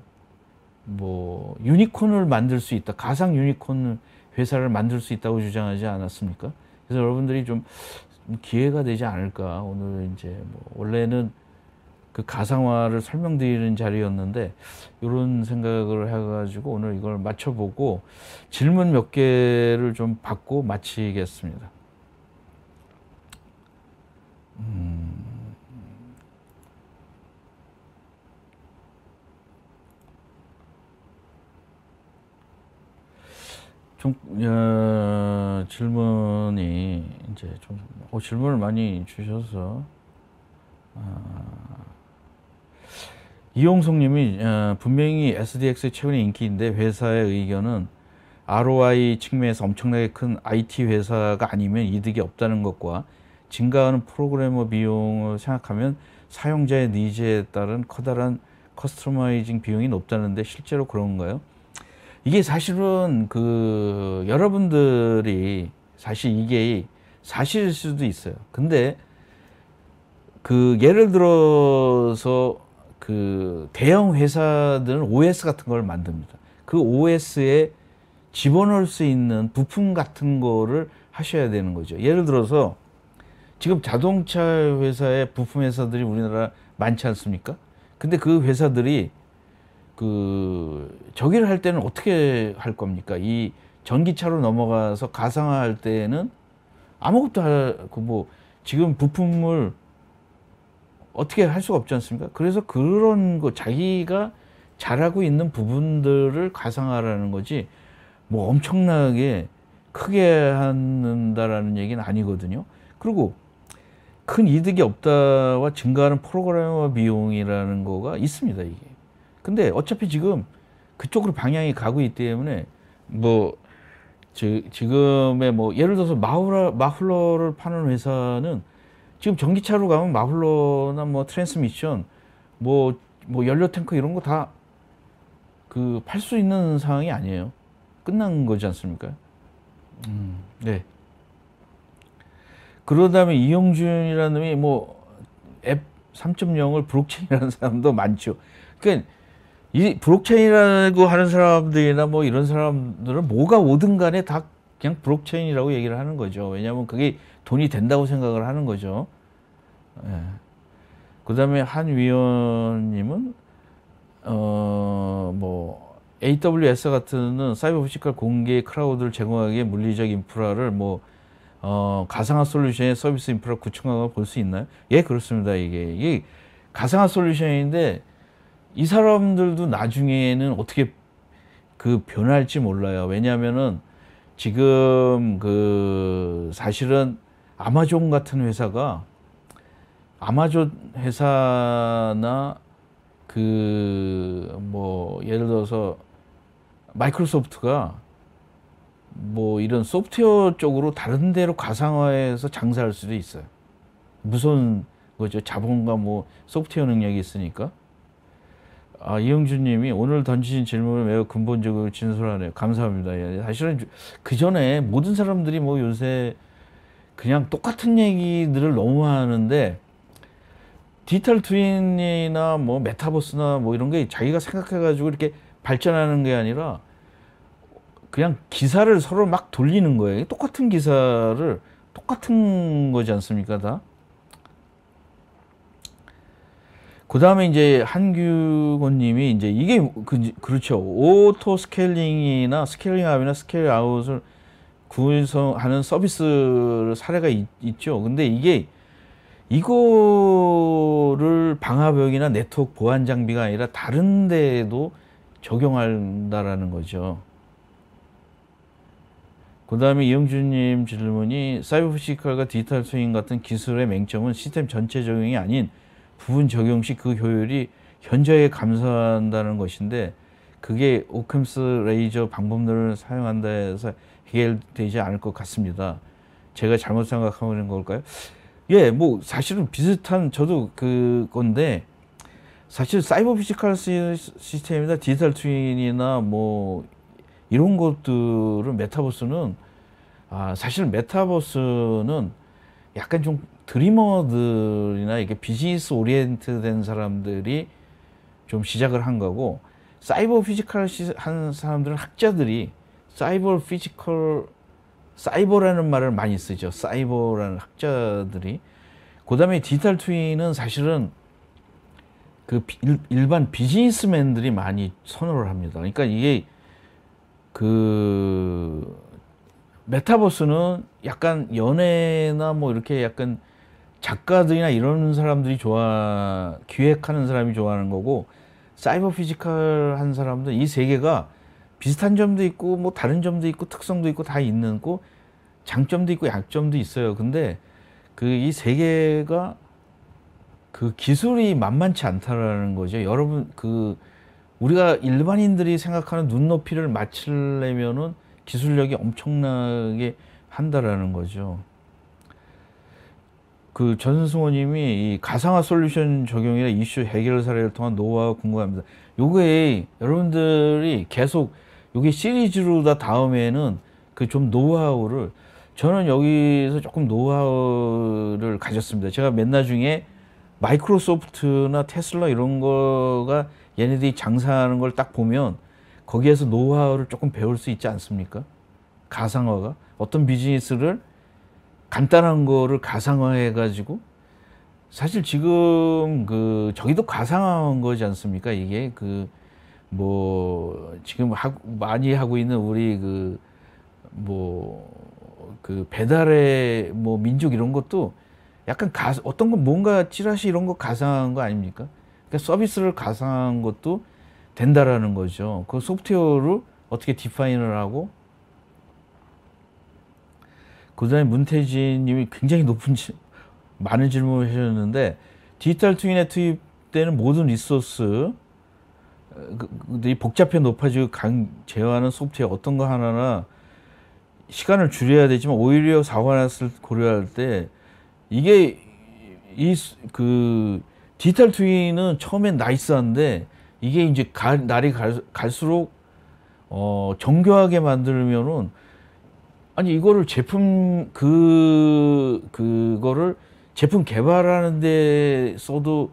뭐 유니콘을 만들 수 있다 가상 유니콘을 회사를 만들 수 있다고 주장하지 않았습니까? 그래서 여러분들이 좀 기회가 되지 않을까 오늘 이제 뭐 원래는 그 가상화를 설명드리는 자리였는데 이런 생각을 해가지고 오늘 이걸 맞춰보고 질문 몇 개를 좀 받고 마치겠습니다. 음. 좀, 어, 질문이 이제 좀 어, 질문을 많이 주셔서 어, 아, 이용성님이 어, 분명히 SDX의 최근의 인기인데 회사의 의견은 ROI 측면에서 엄청나게 큰 IT 회사가 아니면 이득이 없다는 것과 증가하는 프로그래머 비용을 생각하면 사용자의 니즈에 따른 커다란 커스터마이징 비용이 높다는데 실제로 그런가요? 이게 사실은 그 여러분들이 사실 이게 사실일 수도 있어요. 근데 그 예를 들어서 그 대형 회사들은 OS 같은 걸 만듭니다. 그 OS에 집어넣을 수 있는 부품 같은 거를 하셔야 되는 거죠. 예를 들어서 지금 자동차 회사의 부품 회사들이 우리나라 많지 않습니까? 근데 그 회사들이 그 저기를 할 때는 어떻게 할 겁니까? 이 전기차로 넘어가서 가상화할 때는 아무것도 할그뭐 지금 부품을 어떻게 할 수가 없지 않습니까? 그래서 그런 거 자기가 잘하고 있는 부분들을 가상화라는 거지 뭐 엄청나게 크게 한다라는 얘기는 아니거든요. 그리고 큰 이득이 없다와 증가하는 프로그램화 비용이라는 거가 있습니다, 이게. 근데 어차피 지금 그쪽으로 방향이 가고 있기 때문에 뭐 지, 지금의 뭐 예를 들어서 마후라, 마플러를 파는 회사는 지금 전기차로 가면 마플러나 뭐 트랜스미션 뭐, 뭐 연료 탱크 이런 거 다 그 팔 수 있는 상황이 아니에요. 끝난 거지 않습니까? 음, 네. 그러다음에 이용준이라는 놈이 뭐 앱 3.0을 브록체인이라는 사람도 많죠. 그러니까 이 블록체인이라고 하는 사람들이나 뭐 이런 사람들은 뭐가 오든 간에 다 그냥 블록체인이라고 얘기를 하는 거죠. 왜냐하면 그게 돈이 된다고 생각을 하는 거죠. 예. 그 다음에 한 위원님은 어 뭐 AWS 같은 사이버 피지컬 공개 크라우드를 제공하기에 물리적 인프라를 뭐 어, 가상화 솔루션의 서비스 인프라 구축하고 볼 수 있나요? 예, 그렇습니다. 이게 이게 가상화 솔루션인데 이 사람들도 나중에는 어떻게 그 변할지 몰라요. 왜냐하면은 지금 그 사실은 아마존 같은 회사가 아마존 회사나 그 뭐 예를 들어서 마이크로소프트가 뭐 이런 소프트웨어 쪽으로 다른 데로 가상화해서 장사할 수도 있어요. 무슨운 거죠. 자본과 뭐 소프트웨어 능력이 있으니까. 아, 이영주님이 오늘 던지신 질문을 매우 근본적으로 진솔하네요. 감사합니다. 예, 사실은 그 전에 모든 사람들이 뭐 요새 그냥 똑같은 얘기들을 너무 하는데 디지털 트윈이나 뭐 메타버스나 뭐 이런 게 자기가 생각해가지고 이렇게 발전하는 게 아니라 그냥 기사를 서로 막 돌리는 거예요. 똑같은 기사를 똑같은 거지 않습니까 다? 그 다음에 이제 한규곤님이 이제 이게 그, 그렇죠. 오토 스케일링이나 스케일링아웃이나 스케일아웃을 구성하는 서비스 사례가 있, 있죠. 근데 이게 이거를 방화벽이나 네트워크 보안 장비가 아니라 다른 데에도 적용한다라는 거죠. 그 다음에 이영준님 질문이 사이버 피지컬과 디지털 스윙 같은 기술의 맹점은 시스템 전체 적용이 아닌 부분 적용 시 그 효율이 현저하게 감소한다는 것인데 그게 오캠스 레이저 방법론을 사용한다 해서 해결되지 않을 것 같습니다. 제가 잘못 생각하고 있는 걸까요? 예, 뭐 사실은 비슷한 저도 그 건데 사실 사이버 피지컬 시스템이나 디지털 트윈이나 뭐 이런 것들은 메타버스는 아 사실 메타버스는 약간 좀 드리머들이나 이게 비즈니스 오리엔트된 사람들이 좀 시작을 한 거고 사이버 피지컬 한 사람들은 학자들이 사이버 피지컬 사이버라는 말을 많이 쓰죠. 사이버라는 학자들이 그 다음에 디지털 트윈은 사실은 그 일, 반 비즈니스맨들이 많이 선호를 합니다. 그러니까 이게 그 메타버스는 약간 연애나 뭐 이렇게 약간 작가들이나 이런 사람들이 좋아 기획하는 사람이 좋아하는 거고 사이버 피지컬 한 사람들 이세 개가 비슷한 점도 있고 뭐 다른 점도 있고 특성도 있고 다 있는 거 장점도 있고 약점도 있어요. 근데 그 이 세 개가 그 기술이 만만치 않다라는 거죠. 여러분 그 우리가 일반인들이 생각하는 눈높이를 맞추려면은 기술력이 엄청나게 한다라는 거죠. 그 전승호님이 이 가상화 솔루션 적용이나 이슈 해결 사례를 통한 노하우 궁금합니다. 요게 여러분들이 계속 요게 시리즈로 다 다음에는 그 좀 노하우를 저는 여기서 조금 노하우를 가졌습니다. 제가 맨날 중에 마이크로소프트나 테슬라 이런 거가 얘네들이 장사하는 걸 딱 보면 거기에서 노하우를 조금 배울 수 있지 않습니까? 가상화가 어떤 비즈니스를 간단한 거를 가상화해 가지고 사실 지금 그 저기도 가상화한 거지 않습니까? 이게 그 뭐 지금 하고 많이 하고 있는 우리 그뭐그 뭐 그 배달의 뭐 민족 이런 것도 약간 가 어떤 건 뭔가 찌라시 이런 거 가상한 거 아닙니까? 그러니까 서비스를 가상한 것도 된다라는 거죠. 그소프트웨어를 어떻게 디파인을 하고 그 다음에 문태진 님이 굉장히 높은, 지, 많은 질문을 하셨는데, 디지털 트윈에 투입되는 모든 리소스, 그, 이 복잡해 높아지고 강, 제어하는 소프트웨어 어떤 거 하나나 시간을 줄여야 되지만 오히려 사활했을 고려할 때 이게 이 그 디지털 트윈은 처음엔 나이스한데 이게 이제 가, 날이 갈, 갈수록 어 정교하게 만들면은 아니 이거를 제품 그 그거를 제품 개발하는 데 써도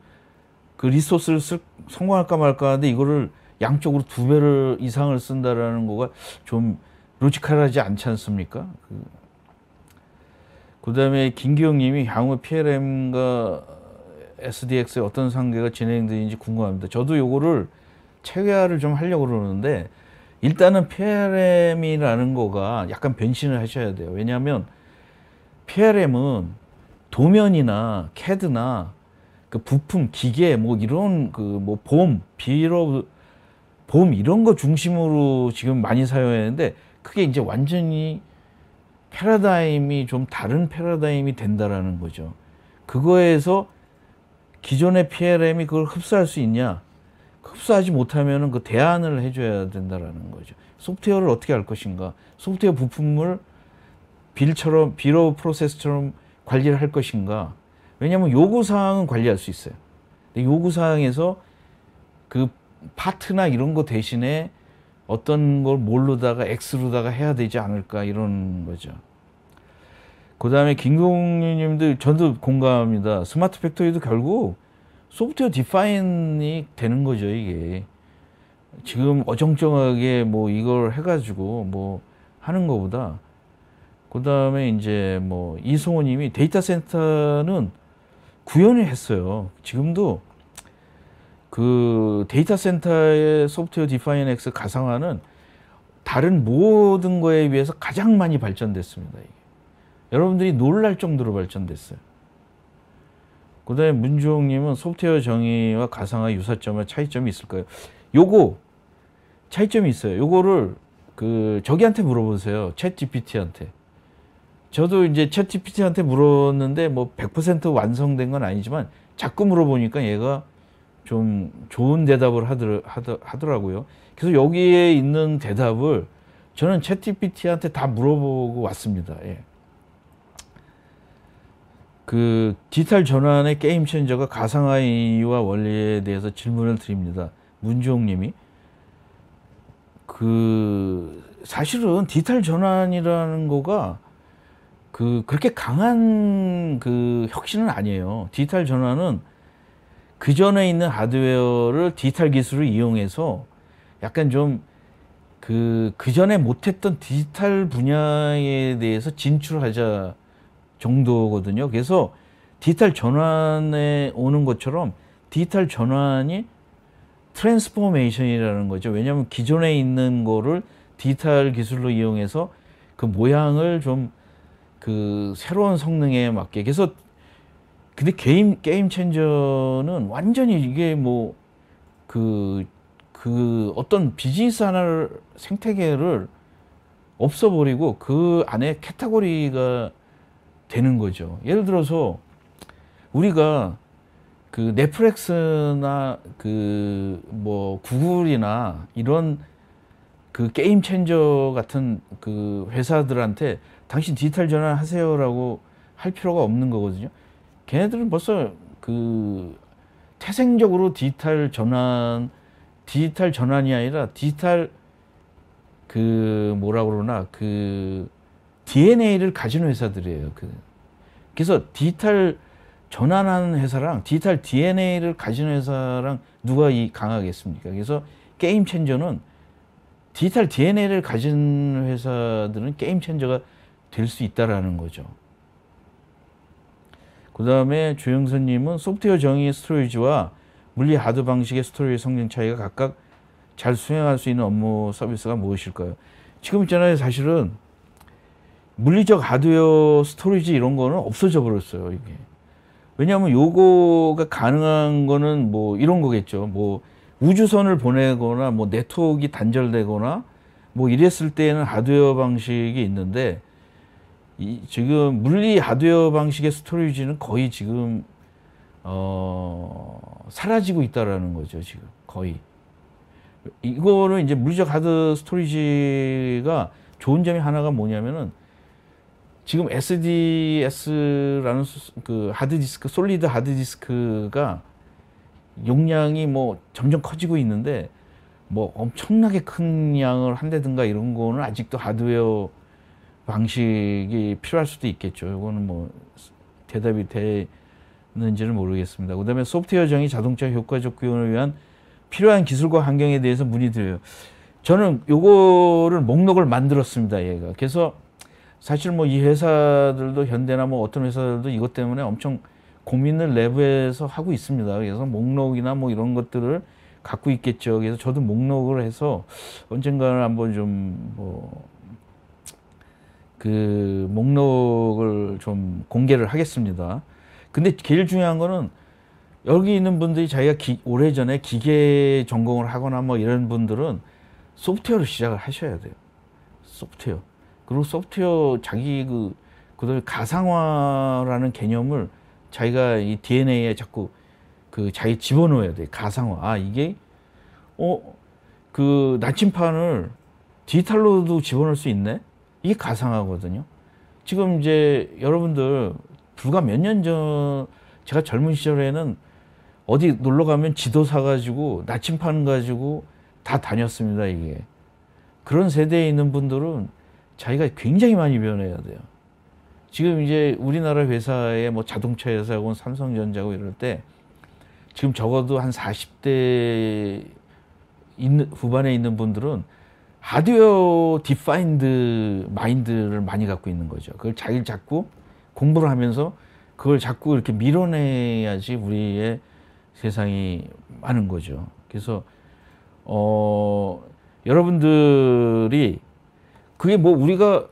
그 리소스를 쓸, 성공할까 말까 하는데 이거를 양쪽으로 두 배를 이상을 쓴다라는 거가 좀 로지컬하지 않지 않습니까? 그그 다음에 김기영 님이 향후 PLM과 SDX의 어떤 상계가 진행되는지 궁금합니다. 저도 요거를 체계화를 좀 하려고 그러는데 일단은 PLM이라는 거가 약간 변신을 하셔야 돼요. 왜냐하면 PLM은 도면이나 CAD나 그 부품, 기계, 뭐 이런 그뭐 봄, 비로 봄 이런 거 중심으로 지금 많이 사용하는데 그게 이제 완전히 패러다임이 좀 다른 패러다임이 된다라는 거죠. 그거에서 기존의 PLM이 그걸 흡수할 수 있냐? 흡수하지 못하면 그 대안을 해줘야 된다라는 거죠. 소프트웨어를 어떻게 할 것인가? 소프트웨어 부품을 빌처럼 빌어 프로세스처럼 관리를 할 것인가? 왜냐하면 요구 사항은 관리할 수 있어요. 요구 사항에서 그 파트나 이런 거 대신에 어떤 걸 뭘로다가 X로다가 해야 되지 않을까 이런 거죠. 그 다음에 김동윤님도 전도 공감합니다. 스마트 팩토리도 결국 소프트웨어 디파인이 되는 거죠, 이게. 지금 어정쩡하게 뭐 이걸 해가지고 뭐 하는 거보다 그 다음에 이제 뭐 이승호 님이 데이터 센터는 구현을 했어요. 지금도 그 데이터 센터의 소프트웨어 디파인 X 가상화는 다른 모든 거에 비해서 가장 많이 발전됐습니다. 여러분들이 놀랄 정도로 발전됐어요. 그 다음에 문주홍님은 소프트웨어 정의와 가상화 유사점의 차이점이 있을까요? 요거 차이점이 있어요. 요거를 그 저기한테 물어보세요. 챗 GPT한테. 저도 이제 챗 GPT한테 물었는데 뭐 100% 완성된 건 아니지만 자꾸 물어보니까 얘가 좀 좋은 대답을 하더, 하더, 라고요 그래서 여기에 있는 대답을 저는 챗 GPT한테 다 물어보고 왔습니다. 예. 그 디지털 전환의 게임 체인저가 가상아이와 원리에 대해서 질문을 드립니다. 문주홍 님이. 그 사실은 디지털 전환이라는 거가 그 그렇게 강한 그 혁신은 아니에요. 디지털 전환은 그 전에 있는 하드웨어를 디지털 기술을 이용해서 약간 좀 그, 그 전에 못했던 디지털 분야에 대해서 진출하자 정도거든요. 그래서 디지털 전환에 오는 것처럼 디지털 전환이 트랜스포메이션이라는 거죠. 왜냐하면 기존에 있는 거를 디지털 기술로 이용해서 그 모양을 좀 그 새로운 성능에 맞게. 그래서 근데 게임 게임 체인저는 완전히 이게 뭐 그그 그 어떤 비즈니스 하나를 생태계를 없어버리고 그 안에 캐테고리가 되는 거죠. 예를 들어서 우리가 그 넷플릭스나 그 뭐 구글이나 이런 그 게임 챈저 같은 그 회사들한테 당신 디지털 전환 하세요라고 할 필요가 없는 거거든요. 걔네들은 벌써 그 태생적으로 디지털 전환 디지털 전환이 아니라 디지털 그 뭐라 그러나 그 DNA를 가진 회사들이에요. 그. 그래서 디지털 전환하는 회사랑 디지털 DNA를 가진 회사랑 누가 이 강하겠습니까? 그래서 게임 챈저는 디지털 DNA를 가진 회사들은 게임 챈저가 될 수 있다라는 거죠. 그 다음에 조영선님은 소프트웨어 정의의 스토리지와 물리 하드 방식의 스토리의 성능 차이가 각각 잘 수행할 수 있는 업무 서비스가 무엇일까요? 지금 있잖아요. 사실은 물리적 하드웨어 스토리지 이런 거는 없어져 버렸어요 이게 왜냐하면 요거가 가능한 거는 뭐 이런 거겠죠 뭐 우주선을 보내거나 뭐 네트워크가 단절되거나 뭐 이랬을 때에는 하드웨어 방식이 있는데 지금 물리 하드웨어 방식의 스토리지는 거의 지금 어 사라지고 있다라는 거죠 지금 거의 이거는 이제 물리적 하드 스토리지가 좋은 점이 하나가 뭐냐면은 지금 SDS라는 그 하드디스크, 솔리드 하드디스크가 용량이 뭐 점점 커지고 있는데 뭐 엄청나게 큰 양을 한다든가 이런 거는 아직도 하드웨어 방식이 필요할 수도 있겠죠. 이거는 뭐 대답이 되는지는 모르겠습니다. 그 다음에 소프트웨어 정의 자동차 효과적 구현을 위한 필요한 기술과 환경에 대해서 문의드려요. 저는 요거를 목록을 만들었습니다. 얘가. 그래서 사실 뭐 이 회사들도 현대나 뭐 어떤 회사들도 이것 때문에 엄청 고민을 내부에서 하고 있습니다. 그래서 목록이나 뭐 이런 것들을 갖고 있겠죠. 그래서 저도 목록을 해서 언젠가는 한번 좀 뭐 그 목록을 좀 공개를 하겠습니다. 근데 제일 중요한 거는 여기 있는 분들이 자기가 기, 오래전에 기계 전공을 하거나 뭐 이런 분들은 소프트웨어로 시작을 하셔야 돼요. 소프트웨어. 그리고 소프트웨어 자기 그, 그들 가상화라는 개념을 자기가 이 DNA에 자꾸 그 자기 집어넣어야 돼. 가상화. 아, 이게, 어, 그 나침판을 디지털로도 집어넣을 수 있네? 이게 가상화거든요. 지금 이제 여러분들 불과 몇 년 전, 제가 젊은 시절에는 어디 놀러 가면 지도 사가지고 나침판 가지고 다 다녔습니다, 이게. 그런 세대에 있는 분들은 자기가 굉장히 많이 변해야 돼요. 지금 이제 우리나라 회사의 뭐 자동차 회사고 삼성전자고 이럴 때 지금 적어도 한 40대 있는, 후반에 있는 분들은 하드웨어 디파인드 마인드를 많이 갖고 있는 거죠. 그걸 자기 자꾸 공부를 하면서 그걸 자꾸 이렇게 밀어내야지 우리의 세상이 많은 거죠. 그래서 어 여러분들이 그게 뭐 우리가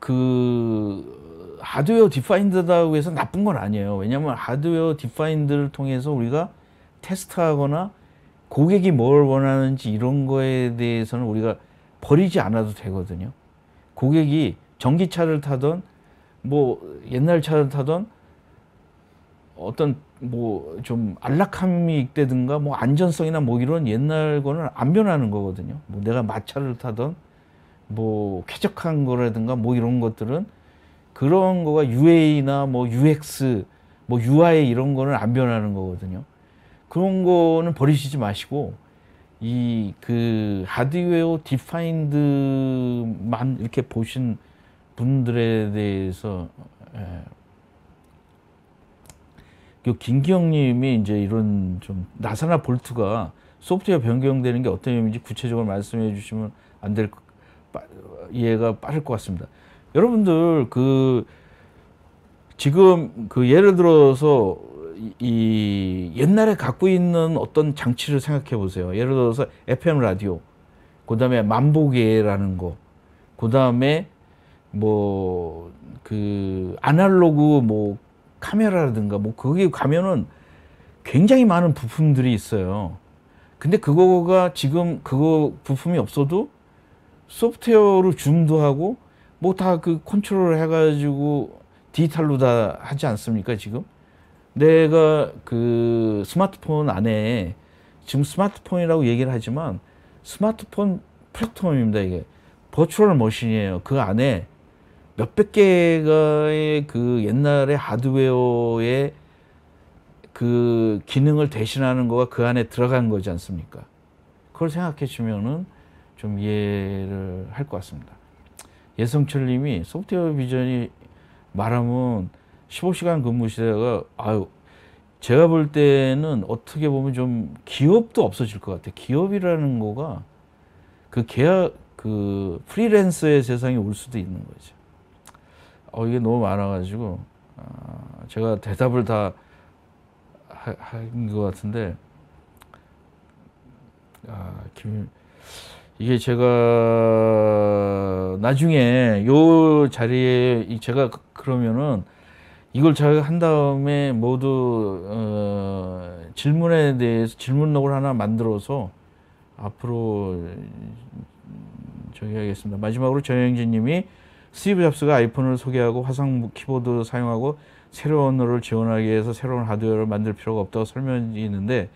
그 하드웨어 디파인드다고 해서 나쁜 건 아니에요. 왜냐하면 하드웨어 디파인드를 통해서 우리가 테스트하거나 고객이 뭘 원하는지 이런 거에 대해서는 우리가 버리지 않아도 되거든요. 고객이 전기차를 타던 뭐 옛날 차를 타던 어떤 뭐 좀 안락함이 있대든가뭐 안전성이나 뭐 이런 옛날 거는 안 변하는 거거든요. 뭐 내가 마차를 타던 뭐 쾌적한 거라든가 뭐 이런 것들은 그런 거가 UA나 뭐 UX 뭐 UI 이런 거는 안 변하는 거거든요. 그런 거는 버리시지 마시고 이 그 하드웨어 디파인드만 이렇게 보신 분들에 대해서 예. 그 김기영님이 이제 이런 좀 나사나 볼트가 소프트웨어 변경되는 게 어떤 의미인지 구체적으로 말씀해 주시면 안될것 이해가 빠를 것 같습니다. 여러분들 그 지금 그 예를 들어서 이 옛날에 갖고 있는 어떤 장치를 생각해 보세요. 예를 들어서 FM 라디오, 그 다음에 만보계라는 거, 뭐 그 다음에 뭐 그 아날로그 뭐 카메라라든가 뭐 거기 가면은 굉장히 많은 부품들이 있어요. 근데 그거가 지금 그거 부품이 없어도 소프트웨어로 줌도 하고 뭐 다 그 컨트롤 해가지고 디지털로 다 하지 않습니까 지금? 내가 그 스마트폰 안에 지금 스마트폰이라고 얘기를 하지만 스마트폰 플랫폼입니다 이게 버추얼 머신이에요 그 안에 몇백 개의 가그 옛날의 하드웨어의 그 기능을 대신하는 거가 그 안에 들어간 거지 않습니까 그걸 생각해 주면은 좀 이해를 할 것 같습니다. 예성철 님이 소프트웨어 비전이 말하면 15시간 근무 시대가 아유 제가 볼 때는 어떻게 보면 좀 기업도 없어질 것 같아요. 기업이라는 거가 그 계약 그 프리랜서의 세상이 올 수도 있는 거죠. 어 이게 너무 많아가지고 아, 제가 대답을 다한것 같은데 아 김. 이게 제가 나중에 요 자리에 제가 그, 그러면은 이걸 제가 한 다음에 모두 어 질문에 대해서 질문록을 하나 만들어서 앞으로 저기 하겠습니다. 마지막으로 전영진 님이 스티브 잡스가 아이폰을 소개하고 화상 키보드 사용하고 새로운 언어를 지원하기 위해서 새로운 하드웨어를 만들 필요가 없다고 설명이 있는데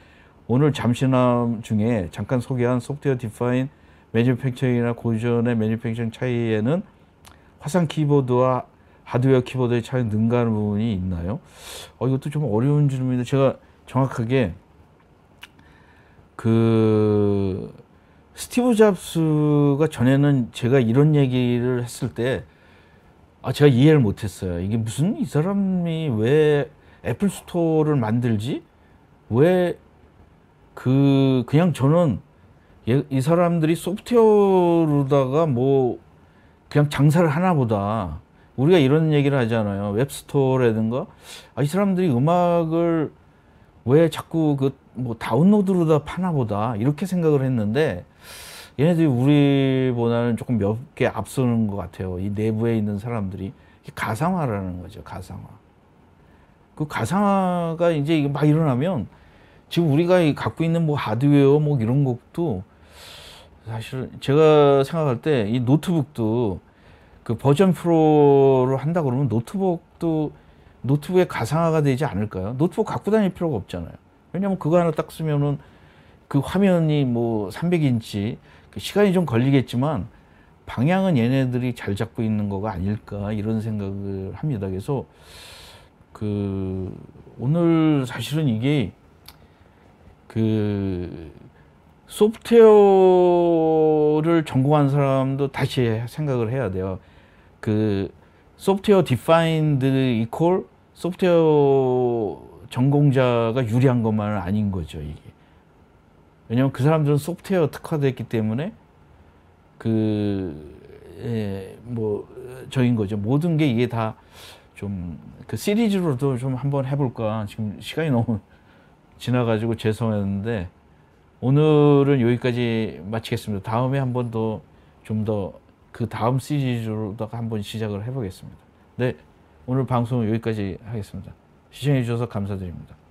오늘 잠시나 중에 잠깐 소개한 소프트웨어 디파인 매니팩처링이나 고전의 매니팩처링 차이에는 화상 키보드와 하드웨어 키보드의 차이 능가하는 부분이 있나요? 어, 이것도 좀 어려운 질문인데 제가 정확하게 그 스티브 잡스가 전에는 제가 이런 얘기를 했을 때 아, 제가 이해를 못했어요. 이게 무슨 이 사람이 왜 애플 스토어를 만들지? 왜 그 그냥 저는 예, 이 사람들이 소프트웨어로다가 뭐 그냥 장사를 하나 보다. 우리가 이런 얘기를 하잖아요. 웹스토어라든가. 아, 이 사람들이 음악을 왜 자꾸 그 뭐 다운로드로 다 파나 보다. 이렇게 생각을 했는데 얘네들이 우리보다는 조금 몇 개 앞서는 것 같아요. 이 내부에 있는 사람들이. 가상화라는 거죠. 가상화. 그 가상화가 이제 막 일어나면 지금 우리가 갖고 있는 뭐 하드웨어 뭐 이런 것도 사실 제가 생각할 때 이 노트북도 그 버전 프로를 한다 그러면 노트북도 노트북에 가상화가 되지 않을까요? 노트북 갖고 다닐 필요가 없잖아요. 왜냐면 그거 하나 딱 쓰면은 그 화면이 뭐 300인치 그 시간이 좀 걸리겠지만 방향은 얘네들이 잘 잡고 있는 거가 아닐까 이런 생각을 합니다. 그래서 그 오늘 사실은 이게 그 소프트웨어를 전공한 사람도 다시 생각을 해야 돼요. 그 소프트웨어 디파인드 이퀄 소프트웨어 전공자가 유리한 것만은 아닌 거죠, 이게. 왜냐면 그 사람들은 소프트웨어 특화됐기 때문에 그, 예, 뭐, 저인 거죠. 모든 게 이게 다 좀 그 시리즈로도 좀 한번 해볼까. 지금 시간이 너무 지나가지고 죄송했는데 오늘은 여기까지 마치겠습니다. 다음에 한 번 더 좀 더 그 다음 시리즈로다 한번 시작을 해보겠습니다. 네, 오늘 방송은 여기까지 하겠습니다. 시청해 주셔서 감사드립니다.